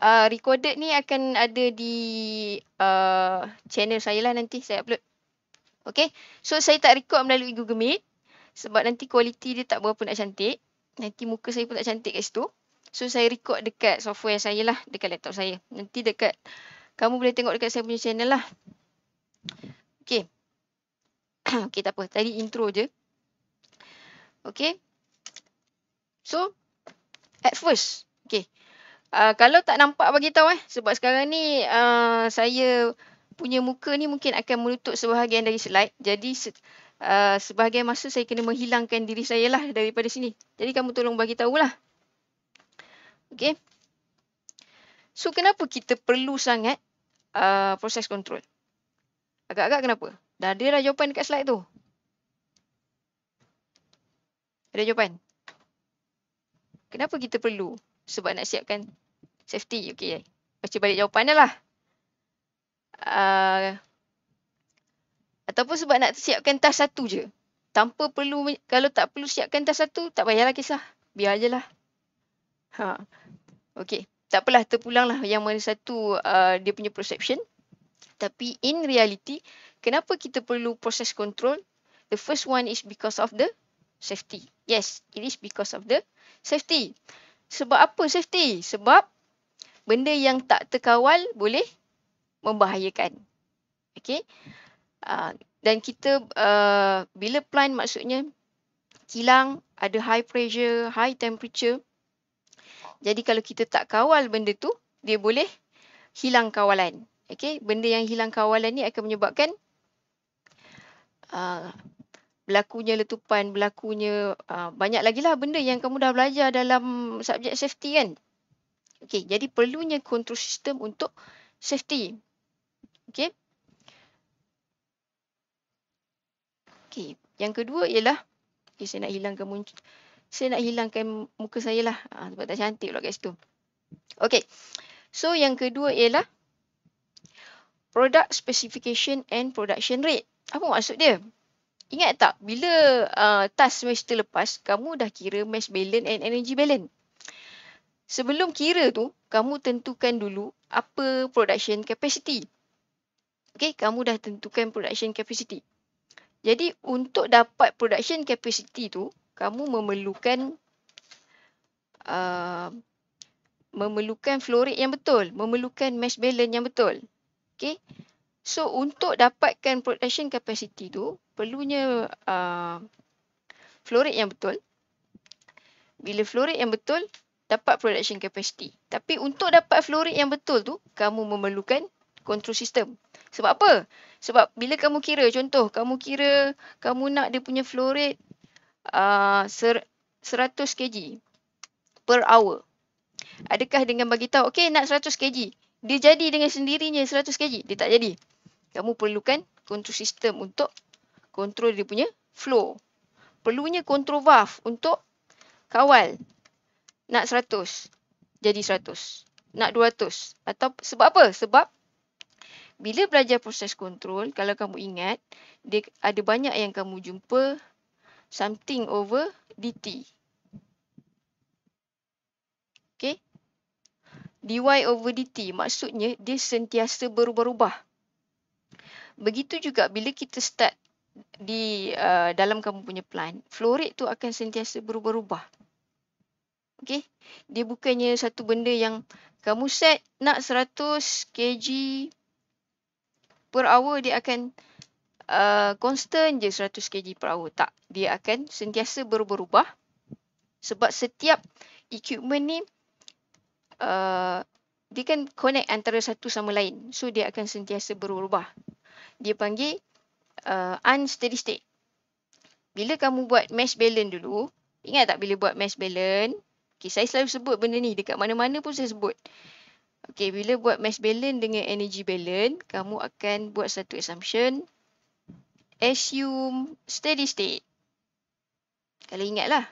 uh, recorded ni akan ada di uh, channel saya lah nanti saya upload. Okay. So saya tak record melalui Google Meet. Sebab nanti kualiti dia tak berapa nak cantik. Nanti muka saya pun tak cantik kat situ. So saya record dekat software saya lah. Dekat laptop saya. Nanti dekat. Kamu boleh tengok dekat saya punya channel lah. Okay. okay tak apa. Tadi intro je. Okay. So. At first. Okay. Ah, kalau tak nampak bagi tahu eh sebab sekarang ni uh, saya punya muka ni mungkin akan menutup sebahagian dari slide. Jadi se- uh, ah, sebahagian masa saya kena menghilangkan diri saya lah daripada sini. Jadi kamu tolong bagi tahu lah. Okey. So kenapa kita perlu sangat uh, proses kontrol? Agak-agak kenapa? Dah ada dah jawapan dekat slide tu. Ada jawapan? Kenapa kita perlu? sebab nak siapkan safety. Okay. Baca balik jawapan dia lah. Uh, ataupun sebab nak siapkan tas satu je. Tanpa perlu, kalau tak perlu siapkan tas satu, tak payahlah kisah. Biar je lah. Ha. Okay. Tak apalah, terpulang lah yang mana satu uh, dia punya perception. Tapi in reality, kenapa kita perlu proses control? The first one is because of the safety. Yes, it is because of the safety. Sebab apa safety? Sebab benda yang tak terkawal boleh membahayakan. Okay. Uh, ah, dan kita uh, bila plan maksudnya kilang ada high pressure, high temperature. Jadi kalau kita tak kawal benda tu, dia boleh hilang kawalan. Okay. Benda yang hilang kawalan ni akan menyebabkan uh, berlakunya letupan, berlakunya uh, banyak lagi lah benda yang kamu dah belajar dalam subjek safety kan. Okey, jadi perlunya kontrol system untuk safety. Okey. Okey, yang kedua ialah okay, saya nak hilangkan muncul, saya nak hilangkan muka saya lah ha, sebab tak cantik pula kat situ. Okey. So yang kedua ialah product specification and production rate. Apa maksud dia? Ingat tak bila uh, task match terlepas, kamu dah kira match balance and energy balance. Sebelum kira tu, kamu tentukan dulu apa production capacity. Okay, kamu dah tentukan production capacity. Jadi untuk dapat production capacity tu, kamu memerlukan uh, memerlukan flow rate yang betul, memerlukan match balance yang betul. Okay, So untuk dapatkan production capacity tu perlunya uh, flow rate yang betul. Bila flow rate yang betul dapat production capacity. Tapi untuk dapat flow rate yang betul tu kamu memerlukan control system. Sebab apa? Sebab bila kamu kira contoh kamu kira kamu nak dia punya flow rate uh, 100 kg per hour. Adakah dengan bagi tahu okey nak 100 kg dia jadi dengan sendirinya 100 kg. Dia tak jadi. Kamu perlukan control system untuk kontrol dia punya flow. Perlunya control valve untuk kawal. Nak 100, jadi 100. Nak 200. Atau sebab apa? Sebab bila belajar proses kontrol, kalau kamu ingat, dia ada banyak yang kamu jumpa something over DT. dy over dt maksudnya dia sentiasa berubah-ubah. Begitu juga bila kita start di uh, dalam kamu punya plan, flow rate tu akan sentiasa berubah-ubah. Okey, dia bukannya satu benda yang kamu set nak 100 kg per hour dia akan uh, constant je 100 kg per hour. Tak, dia akan sentiasa berubah-ubah sebab setiap equipment ni uh, dia kan connect antara satu sama lain. So dia akan sentiasa berubah. Dia panggil uh, unsteady state. Bila kamu buat mesh balance dulu, ingat tak bila buat mesh balance? Okay, saya selalu sebut benda ni dekat mana-mana pun saya sebut. Okay, bila buat mesh balance dengan energy balance, kamu akan buat satu assumption. Assume steady state. Kalau ingatlah.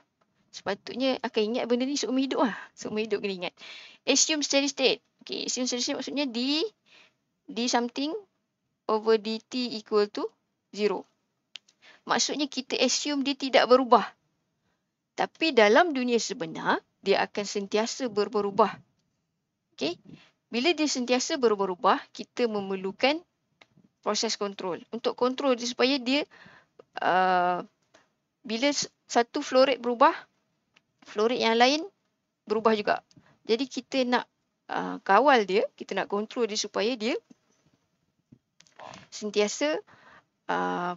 Sepatutnya akan ingat benda ni seumur hidup lah. Seumur hidup kena ingat assume steady state. Okay, assume steady state maksudnya d d something over dt equal to zero. Maksudnya kita assume dia tidak berubah. Tapi dalam dunia sebenar, dia akan sentiasa berubah-ubah. Okay? Bila dia sentiasa berubah-ubah, kita memerlukan proses kontrol. Untuk kontrol dia supaya dia, uh, bila satu flow rate berubah, flow rate yang lain berubah juga. Jadi kita nak uh, kawal dia, kita nak kontrol dia supaya dia sentiasa uh,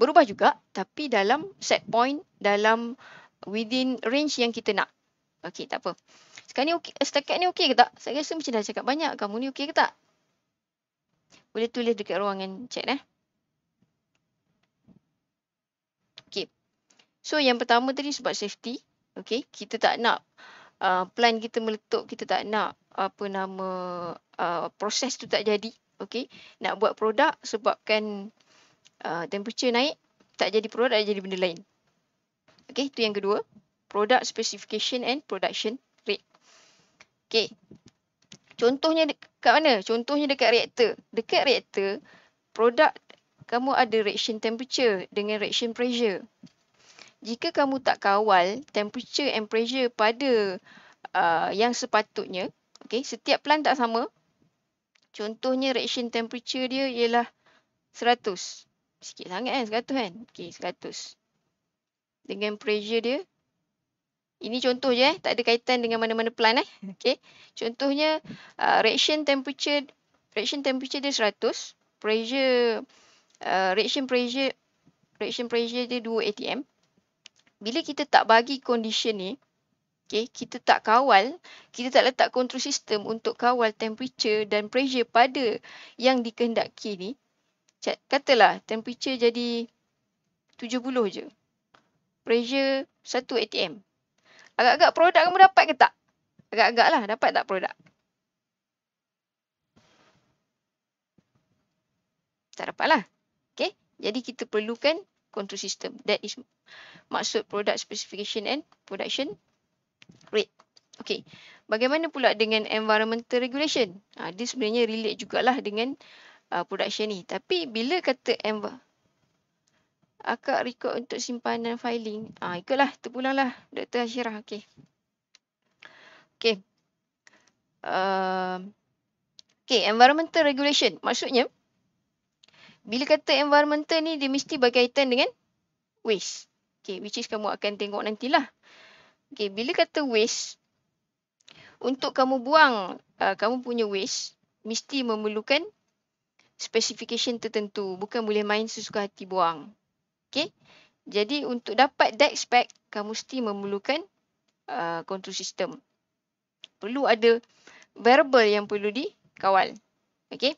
berubah juga tapi dalam set point, dalam within range yang kita nak. Okey, tak apa. Sekarang ni okay, setakat ni okey ke tak? Saya rasa macam dah cakap banyak, kamu ni okey ke tak? Boleh tulis dekat ruangan chat eh. Okey. So yang pertama tadi sebab safety, okey, kita tak nak Uh, plan kita meletup kita tak nak apa nama uh, proses tu tak jadi okey nak buat produk sebabkan uh, temperature naik tak jadi produk tak jadi benda lain okey tu yang kedua product specification and production rate okey contohnya dekat mana contohnya dekat reaktor dekat reaktor produk kamu ada reaction temperature dengan reaction pressure jika kamu tak kawal temperature and pressure pada uh, yang sepatutnya, okay, setiap plan tak sama. Contohnya reaction temperature dia ialah 100. Sikit sangat kan 100 kan? okay? 100. Dengan pressure dia. Ini contoh je eh. Tak ada kaitan dengan mana-mana plan eh. Okey. Contohnya uh, reaction temperature reaction temperature dia 100. Pressure uh, reaction pressure reaction pressure dia 2 atm bila kita tak bagi condition ni, okay, kita tak kawal, kita tak letak control system untuk kawal temperature dan pressure pada yang dikehendaki ni, katalah temperature jadi 70 je. Pressure 1 atm. Agak-agak produk kamu dapat ke tak? Agak-agak lah dapat tak produk? Tak dapat lah. Okay. Jadi kita perlukan control system. That is maksud product specification and production rate. Okay, bagaimana pula dengan environmental regulation? Ha, dia sebenarnya relate jugalah dengan uh, production ni. Tapi bila kata akak rekod untuk simpanan filing, ha, ikutlah, terpulanglah Dr. Hashirah. Okay. Okay. Uh, um, okay, environmental regulation. Maksudnya, bila kata environmental ni, dia mesti berkaitan dengan waste. Okay, which is kamu akan tengok nantilah. Okay, bila kata waste, untuk kamu buang uh, kamu punya waste, mesti memerlukan specification tertentu. Bukan boleh main sesuka hati buang. Okay, jadi untuk dapat that spec, kamu mesti memerlukan uh, control system. Perlu ada variable yang perlu dikawal. Okay,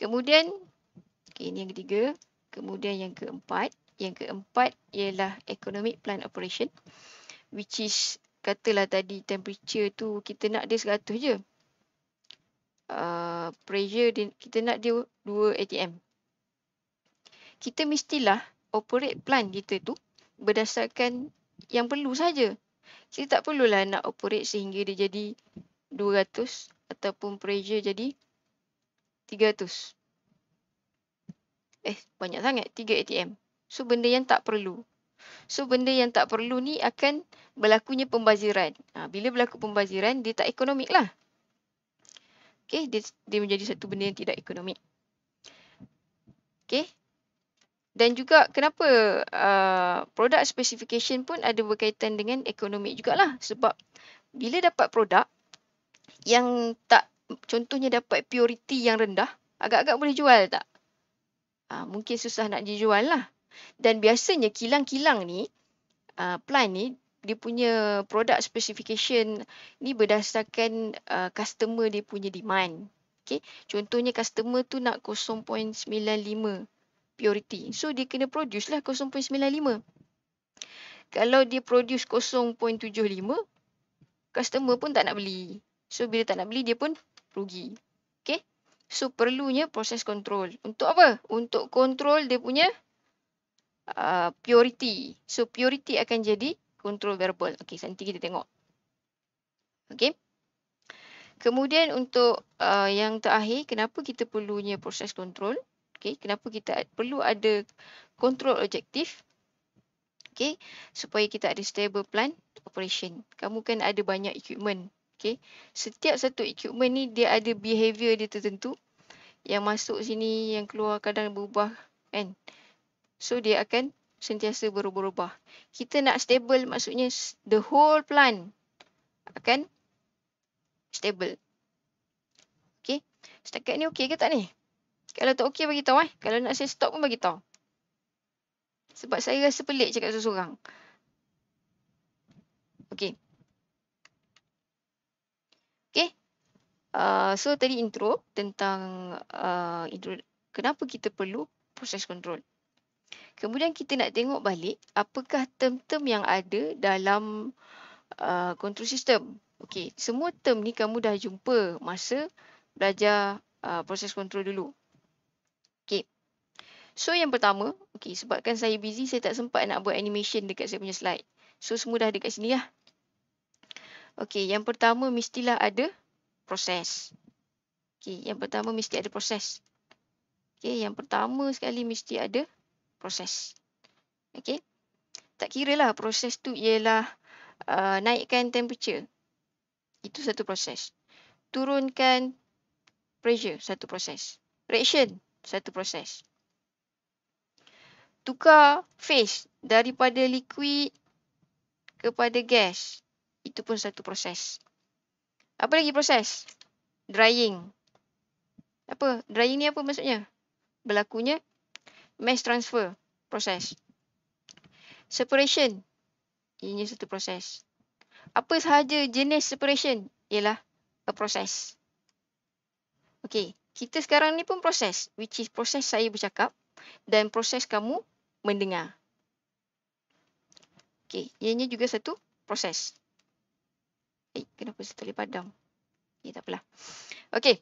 kemudian, okay, ini yang ketiga. Kemudian yang keempat. Yang keempat ialah economic plant operation which is katalah tadi temperature tu kita nak dia 100 je. Uh, pressure di, kita nak dia 2 atm. Kita mestilah operate plant kita tu berdasarkan yang perlu saja. Kita tak perlulah nak operate sehingga dia jadi 200 ataupun pressure jadi 300. Eh, banyak sangat 3 atm. So benda yang tak perlu. So benda yang tak perlu ni akan berlakunya pembaziran. Ha, bila berlaku pembaziran, dia tak ekonomik lah. Okay, dia, dia menjadi satu benda yang tidak ekonomik. Okay. Dan juga kenapa uh, product specification pun ada berkaitan dengan ekonomik jugalah. Sebab bila dapat produk yang tak contohnya dapat priority yang rendah, agak-agak boleh jual tak? Uh, mungkin susah nak dijual lah. Dan biasanya kilang-kilang ni, uh, plant ni, dia punya product specification ni berdasarkan uh, customer dia punya demand. Okay. Contohnya customer tu nak 0.95 purity. So dia kena produce lah 0.95. Kalau dia produce 0.75, customer pun tak nak beli. So bila tak nak beli, dia pun rugi. Okay. So perlunya proses control. Untuk apa? Untuk control dia punya Uh, purity. So purity akan jadi control variable. Okey, nanti kita tengok. Okey. Kemudian untuk uh, yang terakhir, kenapa kita perlunya proses control? Okey, kenapa kita perlu ada control objective? Okey, supaya kita ada stable plan operation. Kamu kan ada banyak equipment. Okey, setiap satu equipment ni dia ada behavior dia tertentu. Yang masuk sini, yang keluar kadang berubah kan. So dia akan sentiasa berubah-ubah. Kita nak stable maksudnya the whole plant akan stable. Okay. Setakat ni okey ke tak ni? Kalau tak okey bagi tahu eh. Kalau nak saya stop pun bagi tahu. Sebab saya rasa pelik cakap seseorang. Okay. Okay. Uh, so tadi intro tentang uh, intro, kenapa kita perlu proses control. Kemudian kita nak tengok balik apakah term-term yang ada dalam uh, control system. Okey, semua term ni kamu dah jumpa masa belajar uh, proses control dulu. Okey. So yang pertama, okey sebabkan saya busy saya tak sempat nak buat animation dekat saya punya slide. So semua dah dekat sini lah. Okey, yang pertama mestilah ada proses. Okey, yang pertama mesti ada proses. Okey, yang pertama sekali mesti ada proses. Okey. Tak kira lah proses tu ialah uh, naikkan temperature. Itu satu proses. Turunkan pressure, satu proses. Reaction, satu proses. Tukar phase daripada liquid kepada gas. Itu pun satu proses. Apa lagi proses? Drying. Apa? Drying ni apa maksudnya? Berlakunya mass transfer proses. Separation ini satu proses. Apa sahaja jenis separation ialah a process. Okey, kita sekarang ni pun proses which is proses saya bercakap dan proses kamu mendengar. Okey, ianya juga satu proses. Eh, kenapa saya tak padam? Ya, eh, tak apalah. Okey.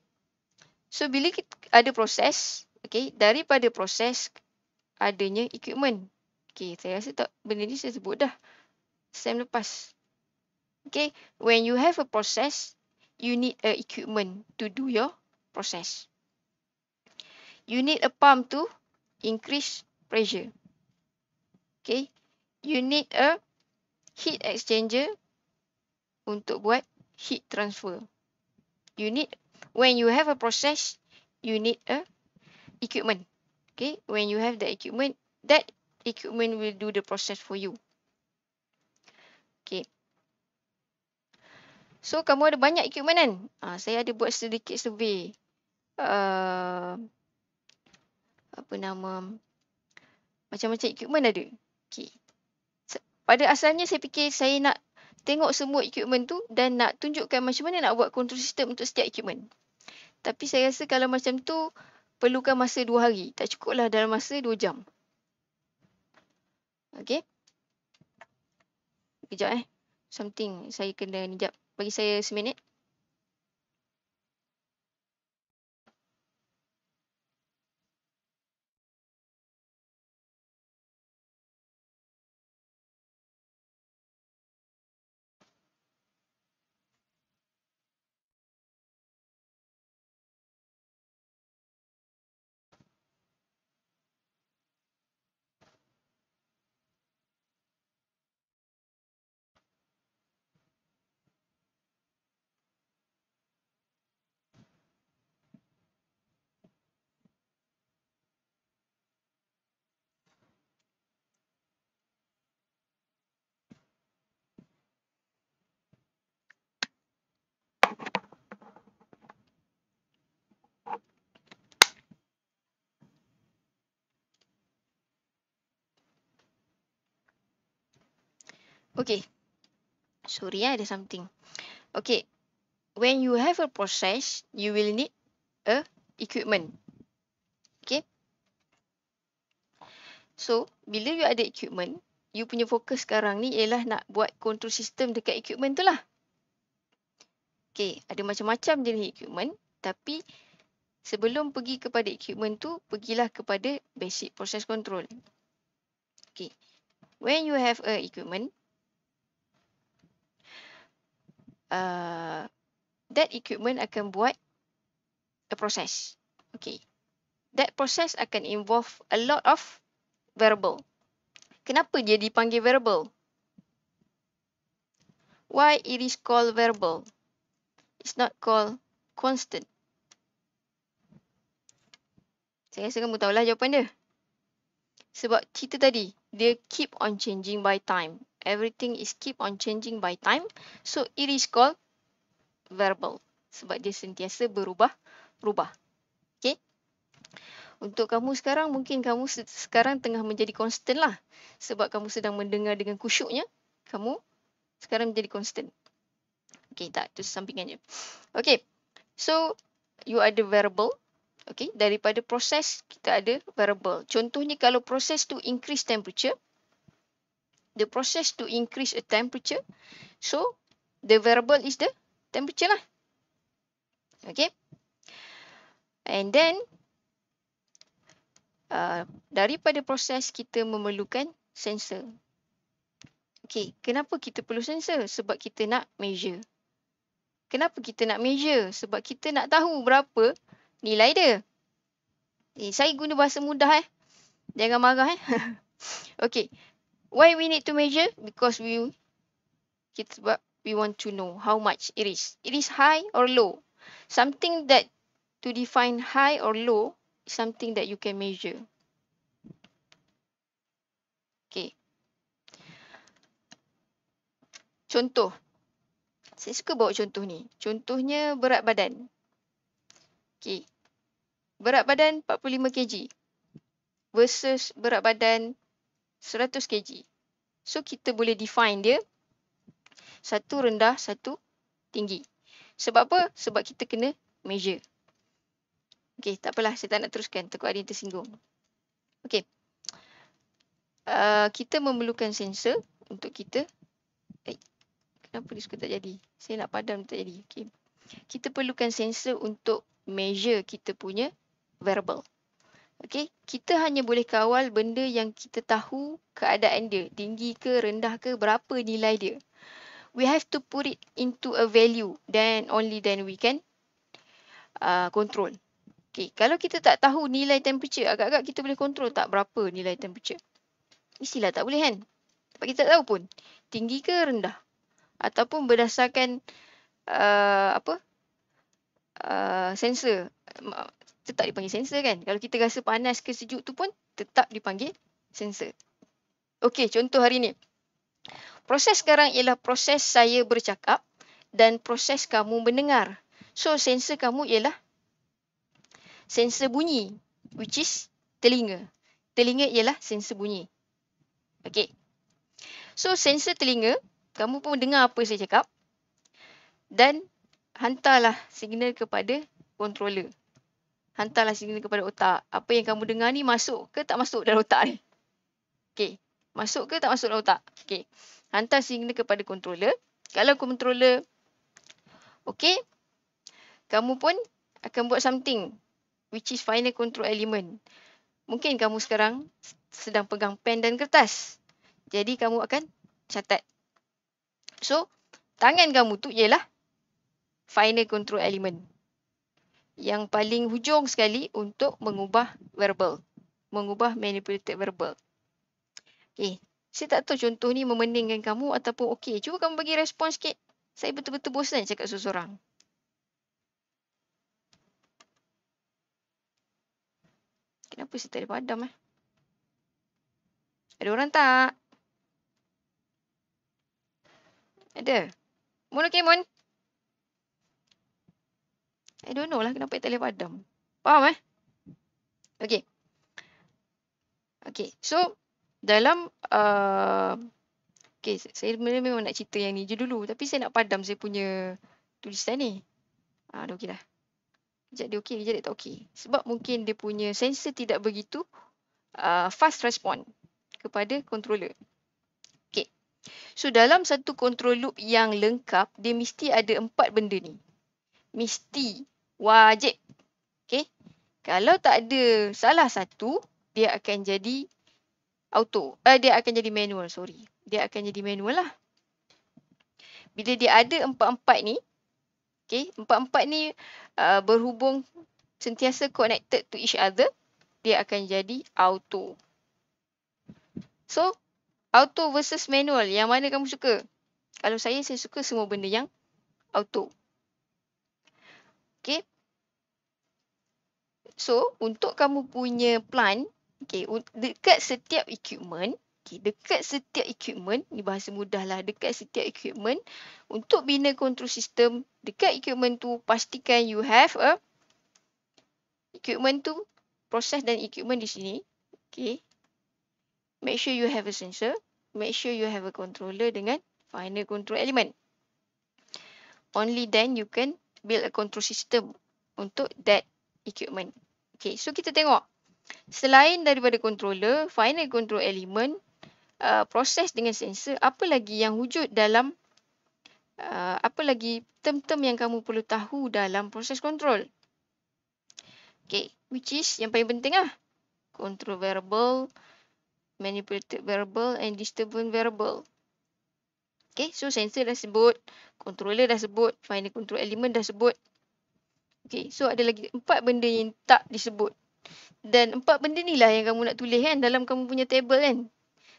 So, bila kita ada proses, okay, daripada proses adanya equipment. Okay, saya rasa tak benda ni saya sebut dah. Sem lepas. Okay, when you have a process, you need a equipment to do your process. You need a pump to increase pressure. Okay, you need a heat exchanger untuk buat heat transfer. You need, when you have a process, you need a equipment. Okay, when you have the equipment, that equipment will do the process for you. Okay. So, kamu ada banyak equipment kan? Ha, saya ada buat sedikit survey. Uh, apa nama? Macam-macam equipment ada. Okay. Pada asalnya, saya fikir saya nak tengok semua equipment tu dan nak tunjukkan macam mana nak buat control system untuk setiap equipment. Tapi saya rasa kalau macam tu, perlukan masa dua hari. Tak cukuplah dalam masa dua jam. Okay, Kejap eh. Something saya kena ni jap. Bagi saya seminit. Okay. Sorry, I ada something. Okay. When you have a process, you will need a equipment. Okay. So, bila you ada equipment, you punya fokus sekarang ni ialah nak buat control system dekat equipment tu lah. Okay, ada macam-macam jenis equipment. Tapi, sebelum pergi kepada equipment tu, pergilah kepada basic process control. Okay. When you have a equipment, uh, that equipment akan buat a process. Okay. That process akan involve a lot of variable. Kenapa dia dipanggil variable? Why it is called variable? It's not called constant. Saya rasa kamu tahulah jawapan dia. Sebab cerita tadi, dia keep on changing by time everything is keep on changing by time. So it is called verbal sebab dia sentiasa berubah-ubah. Okay. Untuk kamu sekarang mungkin kamu sekarang tengah menjadi constant lah sebab kamu sedang mendengar dengan kusyuknya. Kamu sekarang menjadi constant. Okay, tak itu sampingannya. Okay, so you are the verbal. Okay, daripada proses kita ada verbal. Contohnya kalau proses tu increase temperature, the process to increase a temperature. So the variable is the temperature lah. Okay. And then uh, daripada proses kita memerlukan sensor. Okay, kenapa kita perlu sensor? Sebab kita nak measure. Kenapa kita nak measure? Sebab kita nak tahu berapa nilai dia. Eh, saya guna bahasa mudah eh. Jangan marah eh. okay, why we need to measure? Because we kita sebab we want to know how much it is. It is high or low. Something that to define high or low is something that you can measure. Okay. Contoh. Saya suka bawa contoh ni. Contohnya berat badan. Okay. Berat badan 45 kg versus berat badan 100 kg. So kita boleh define dia satu rendah, satu tinggi. Sebab apa? Sebab kita kena measure. Okey, tak apalah saya tak nak teruskan takut ada yang tersinggung. Okey. Uh, kita memerlukan sensor untuk kita eh kenapa dia suka tak jadi? Saya nak padam tak jadi. Okey. Kita perlukan sensor untuk measure kita punya variable. Okay, kita hanya boleh kawal benda yang kita tahu keadaan dia, tinggi ke, rendah ke, berapa nilai dia. We have to put it into a value then only then we can uh, control. Okay, kalau kita tak tahu nilai temperature, agak-agak kita boleh kontrol tak berapa nilai temperature. Mestilah tak boleh kan? Sebab kita tak tahu pun tinggi ke rendah ataupun berdasarkan uh, apa? Uh, sensor tetap dipanggil sensor kan. Kalau kita rasa panas ke sejuk tu pun tetap dipanggil sensor. Okey, contoh hari ni. Proses sekarang ialah proses saya bercakap dan proses kamu mendengar. So, sensor kamu ialah sensor bunyi which is telinga. Telinga ialah sensor bunyi. Okey. So, sensor telinga, kamu pun dengar apa saya cakap dan hantarlah signal kepada controller hantarlah sini kepada otak. Apa yang kamu dengar ni masuk ke tak masuk dalam otak ni? Okey. Masuk ke tak masuk dalam otak? Okey. Hantar sini kepada controller. Kalau controller okey, kamu pun akan buat something which is final control element. Mungkin kamu sekarang sedang pegang pen dan kertas. Jadi kamu akan catat. So, tangan kamu tu ialah final control element yang paling hujung sekali untuk mengubah verbal. Mengubah manipulated verbal. Okay. Saya tak tahu contoh ni memeningkan kamu ataupun okey. Cuba kamu bagi respon sikit. Saya betul-betul bosan cakap seseorang. Kenapa saya tak ada padam eh? Ada orang tak? Ada? Mon okey Mon? I don't know lah kenapa tak boleh padam. Faham eh? Okay. Okay. So, dalam... Uh, okay, saya memang nak cerita yang ni je dulu. Tapi saya nak padam saya punya tulisan ni. Ha, dah okey dah. Sekejap dia okey, sekejap dia tak okey. Sebab mungkin dia punya sensor tidak begitu uh, fast respond kepada controller. Okay. So, dalam satu control loop yang lengkap, dia mesti ada empat benda ni. Mesti wajib. Okey. Kalau tak ada salah satu, dia akan jadi auto. Eh, dia akan jadi manual, sorry. Dia akan jadi manual lah. Bila dia ada empat-empat ni, okey, empat-empat ni uh, berhubung sentiasa connected to each other, dia akan jadi auto. So, auto versus manual, yang mana kamu suka? Kalau saya, saya suka semua benda yang auto. Auto. So, untuk kamu punya plan, okay, dekat setiap equipment, okay, dekat setiap equipment, ni bahasa mudah lah, dekat setiap equipment, untuk bina control system, dekat equipment tu, pastikan you have a equipment tu, proses dan equipment di sini, okay. Make sure you have a sensor, make sure you have a controller dengan final control element. Only then you can build a control system untuk that equipment. Okay, so kita tengok selain daripada controller, final control element, uh, proses dengan sensor, apa lagi yang wujud dalam uh, apa lagi term-term yang kamu perlu tahu dalam proses control? Okay, which is yang paling penting ah, control variable, manipulated variable and disturbance variable. Okay, so sensor dah sebut, controller dah sebut, final control element dah sebut. Okay, so ada lagi empat benda yang tak disebut. Dan empat benda ni lah yang kamu nak tulis kan dalam kamu punya table kan.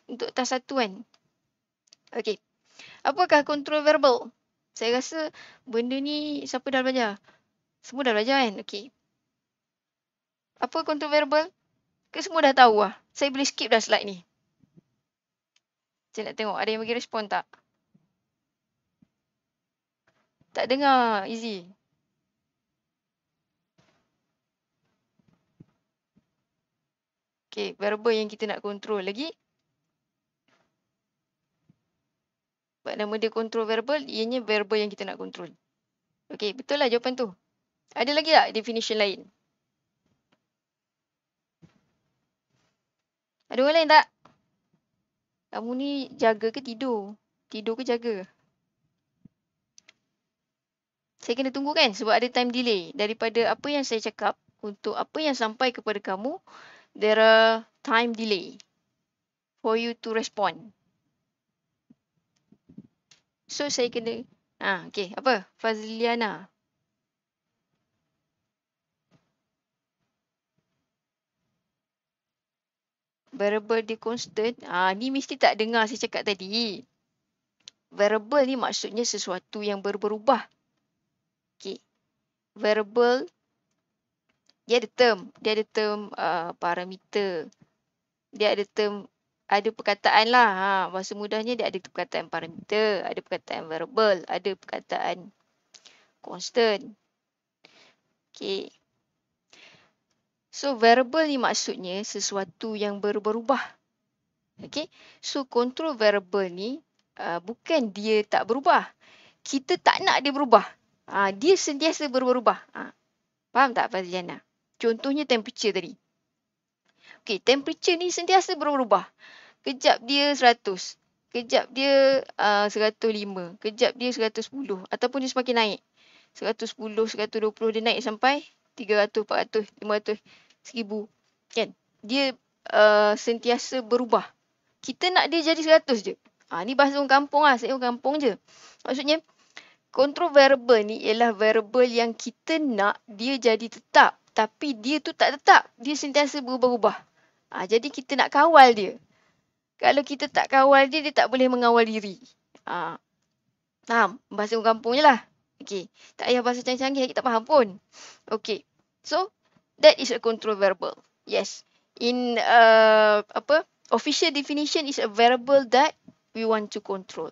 Untuk tas satu kan. Okay. Apakah control verbal? Saya rasa benda ni siapa dah belajar? Semua dah belajar kan? Okay. Apa control verbal? Ke semua dah tahu lah. Saya boleh skip dah slide ni. Saya nak tengok ada yang bagi respon tak? Tak dengar. Easy. Okay, variable yang kita nak control lagi. Sebab nama dia control variable, ianya variable yang kita nak control. Okay, betul lah jawapan tu. Ada lagi tak definition lain? Ada orang lain tak? Kamu ni jaga ke tidur? Tidur ke jaga? Saya kena tunggu kan sebab ada time delay. Daripada apa yang saya cakap untuk apa yang sampai kepada kamu, there a time delay for you to respond. So saya kena ah okay, apa Fazliana ha. Variable dia constant. Ah, ni mesti tak dengar saya cakap tadi. Variable ni maksudnya sesuatu yang berubah. Okay. Variable dia ada term, dia ada term uh, parameter. Dia ada term, ada perkataan lah. Ha. Bahasa mudahnya dia ada perkataan parameter, ada perkataan variable, ada perkataan constant. Okay. So, variable ni maksudnya sesuatu yang berubah-ubah. Okay. So, control variable ni uh, bukan dia tak berubah. Kita tak nak dia berubah. Uh, dia sentiasa berubah-ubah. Uh, faham tak Fazliana? Contohnya temperature tadi. Okey, temperature ni sentiasa berubah. Kejap dia 100, kejap dia uh, ah, 105, kejap dia 110 ataupun dia semakin naik. 110, 120 dia naik sampai 300, 400, 500, 1000. Kan? Dia uh, sentiasa berubah. Kita nak dia jadi 100 je. Ha, ni bahasa orang kampung lah. Saya orang kampung je. Maksudnya, control variable ni ialah variable yang kita nak dia jadi tetap tapi dia tu tak tetap. Dia sentiasa berubah-ubah. Ha, jadi kita nak kawal dia. Kalau kita tak kawal dia, dia tak boleh mengawal diri. Ha, faham? Bahasa kampung je lah. Okay. Tak payah bahasa canggih-canggih, kita tak faham pun. Okay. So, that is a control verbal. Yes. In uh, apa? official definition is a variable that we want to control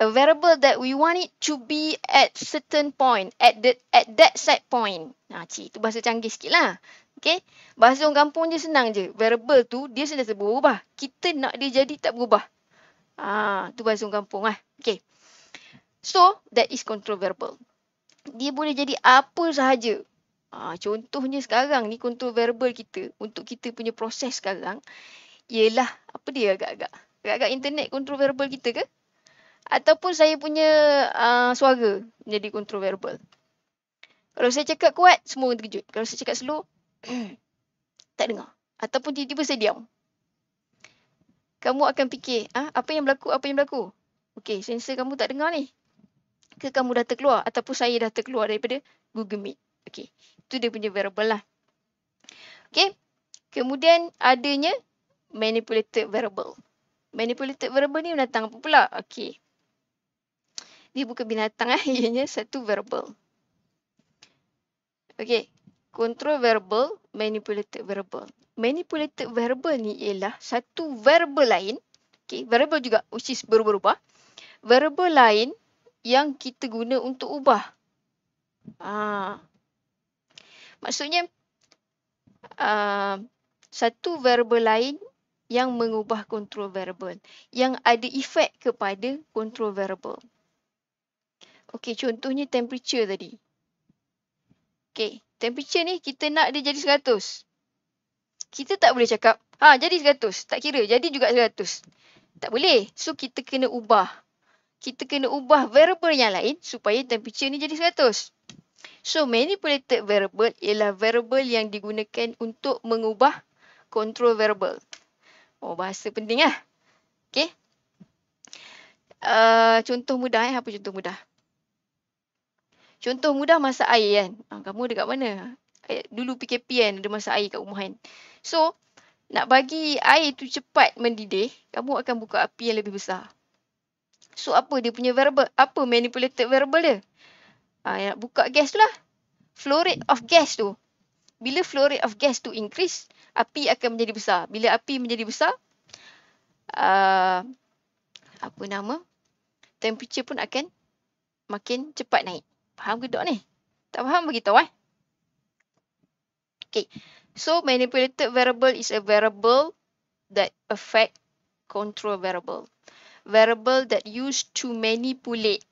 a variable that we want it to be at certain point, at the at that set point. Ha, cik, tu bahasa canggih sikit lah. Okay. Bahasa orang kampung je senang je. Variable tu, dia sudah berubah. Kita nak dia jadi tak berubah. Ha, tu bahasa orang kampung ah, Okay. So, that is control variable. Dia boleh jadi apa sahaja. Ha, contohnya sekarang ni control variable kita untuk kita punya proses sekarang ialah apa dia agak-agak? Agak-agak internet control variable kita ke? ataupun saya punya uh, suara menjadi kontroversial. Kalau saya cakap kuat, semua orang terkejut. Kalau saya cakap slow, tak dengar. Ataupun tiba-tiba saya diam. Kamu akan fikir, ah, apa yang berlaku, apa yang berlaku. Okey, sensor kamu tak dengar ni. Ke kamu dah terkeluar ataupun saya dah terkeluar daripada Google Meet. Okey, itu dia punya variable lah. Okey, kemudian adanya manipulated variable. Manipulated variable ni menatang apa pula? Okey, dia bukan binatang eh. Ianya satu verbal. Okay, Control verbal, manipulated verbal. Manipulated verbal ni ialah satu verbal lain. Okay, verbal juga which is berubah-ubah. Verbal lain yang kita guna untuk ubah. Ah. Maksudnya uh, satu verbal lain yang mengubah control verbal. Yang ada efek kepada control verbal. Okey, contohnya temperature tadi. Okey, temperature ni kita nak dia jadi 100. Kita tak boleh cakap, ha jadi 100. Tak kira, jadi juga 100. Tak boleh. So, kita kena ubah. Kita kena ubah variable yang lain supaya temperature ni jadi 100. So, manipulated variable ialah variable yang digunakan untuk mengubah control variable. Oh, bahasa penting lah. Okay. Uh, contoh mudah eh. Apa contoh mudah? Contoh mudah masa air kan. Ha, kamu dekat mana? Eh, dulu PKP kan ada masa air kat rumah kan. So, nak bagi air tu cepat mendidih, kamu akan buka api yang lebih besar. So, apa dia punya variable? Apa manipulated variable? dia? Ha, yang nak buka gas tu lah. Flow rate of gas tu. Bila flow rate of gas tu increase, api akan menjadi besar. Bila api menjadi besar, uh, apa nama? Temperature pun akan makin cepat naik. Faham ke tak ni? Tak faham begitu, eh. Okay. So manipulated variable is a variable that affect control variable. Variable that used to manipulate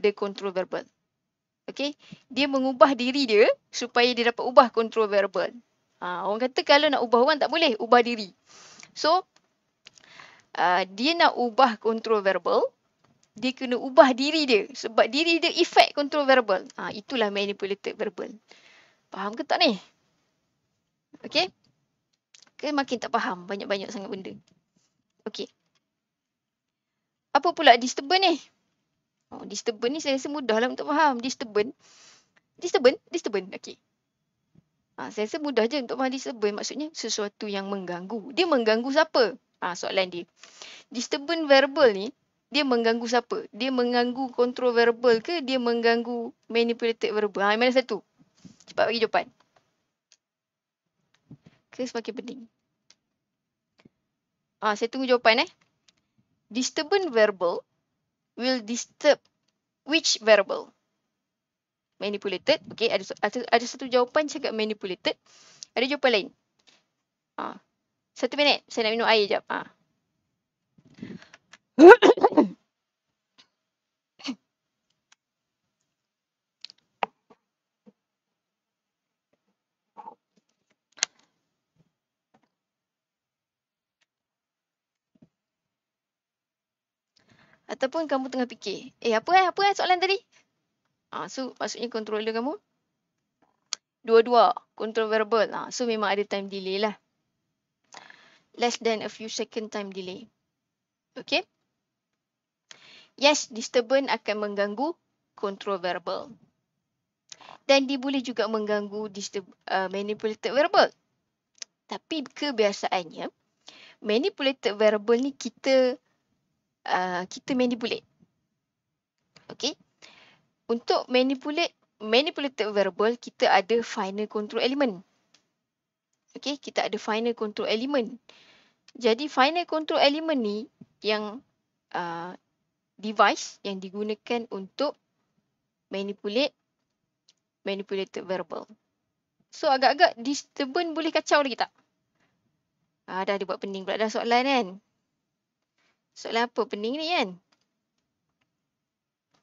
the control variable. Okay. Dia mengubah diri dia supaya dia dapat ubah control variable. Ha, orang kata kalau nak ubah orang tak boleh ubah diri. So, uh, dia nak ubah control variable dia kena ubah diri dia sebab diri dia effect control verbal. Ha, itulah manipulated verbal. Faham ke tak ni? Okay. Ke makin tak faham banyak-banyak sangat benda. Okay. Apa pula disturbance ni? Oh, disturbance ni saya rasa mudah lah untuk faham. Disturbance. Disturbance? Disturbance. Okay. Ha, ah, saya rasa mudah je untuk faham disturbance. Maksudnya sesuatu yang mengganggu. Dia mengganggu siapa? Ha, soalan dia. Disturbance verbal ni dia mengganggu siapa? Dia mengganggu kontrol verbal ke dia mengganggu manipulated verbal? Ha, mana satu? Cepat bagi jawapan. Ke semakin penting? Ah, ha, saya tunggu jawapan eh. Disturbance verbal will disturb which verbal? Manipulated. Okay, ada, ada, ada satu jawapan cakap manipulated. Ada jawapan lain. Ah, ha. satu minit. Saya nak minum air sekejap. Ha. ataupun kamu tengah fikir, eh apa eh, apa eh soalan tadi? Ah, so maksudnya controller kamu dua-dua control verbal. Ah, so memang ada time delay lah. Less than a few second time delay. Okay. Yes, disturbance akan mengganggu control verbal. Dan dia boleh juga mengganggu disturb, uh, manipulated verbal. Tapi kebiasaannya, manipulated verbal ni kita uh, kita manipulate. okay? Untuk manipulate manipulated variable kita ada final control element. okay? kita ada final control element. Jadi final control element ni yang uh, device yang digunakan untuk manipulate manipulated variable. So agak-agak disturbance boleh kacau lagi tak? Ah, dah dia buat pening pula dah soalan kan. Soalan apa pening ni kan?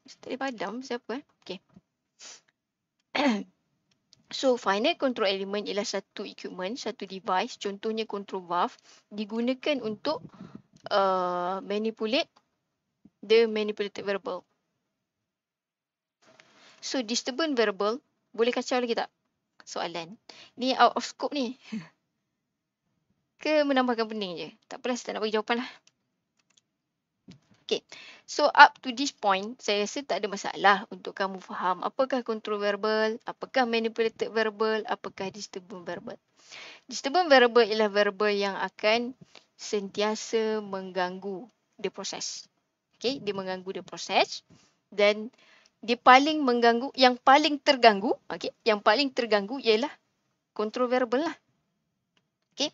Mesti dia padam siapa eh? Okay. so, final control element ialah satu equipment, satu device. Contohnya control valve digunakan untuk uh, manipulate the manipulated variable. So, disturbance variable boleh kacau lagi tak? Soalan. Ni out of scope ni. Ke menambahkan pening je? Takpelah, saya tak nak bagi jawapan lah. Okay. So up to this point, saya rasa tak ada masalah untuk kamu faham apakah control verbal, apakah manipulated verbal, apakah disturbance verbal. Disturbance verbal ialah verbal yang akan sentiasa mengganggu the process. Okay, dia mengganggu the process dan dia paling mengganggu, yang paling terganggu, okay, yang paling terganggu ialah control verbal lah. Okay,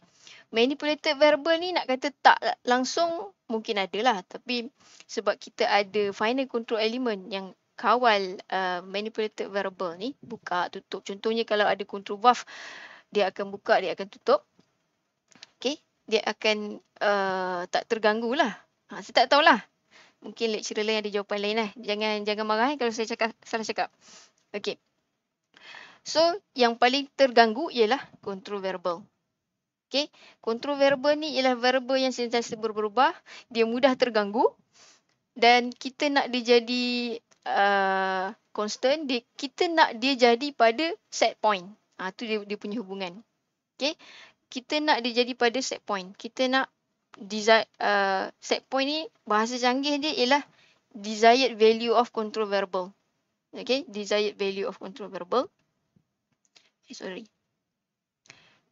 manipulated verbal ni nak kata tak langsung mungkin ada lah tapi sebab kita ada final control element yang kawal uh, manipulated variable ni buka tutup contohnya kalau ada control valve dia akan buka dia akan tutup Okay, dia akan uh, tak terganggu lah ha, saya tak tahulah mungkin lecturer lain ada jawapan lain lah jangan jangan marah eh, kalau saya cakap salah cakap Okay. so yang paling terganggu ialah control variable Okay. Kontrol verba ni ialah verba yang sentiasa berubah. Dia mudah terganggu. Dan kita nak dia jadi uh, constant. Dia, kita nak dia jadi pada set point. Ha, tu dia, dia punya hubungan. Okay. Kita nak dia jadi pada set point. Kita nak desire, uh, set point ni bahasa canggih dia ialah desired value of control verbal. Okay. Desired value of control verbal. sorry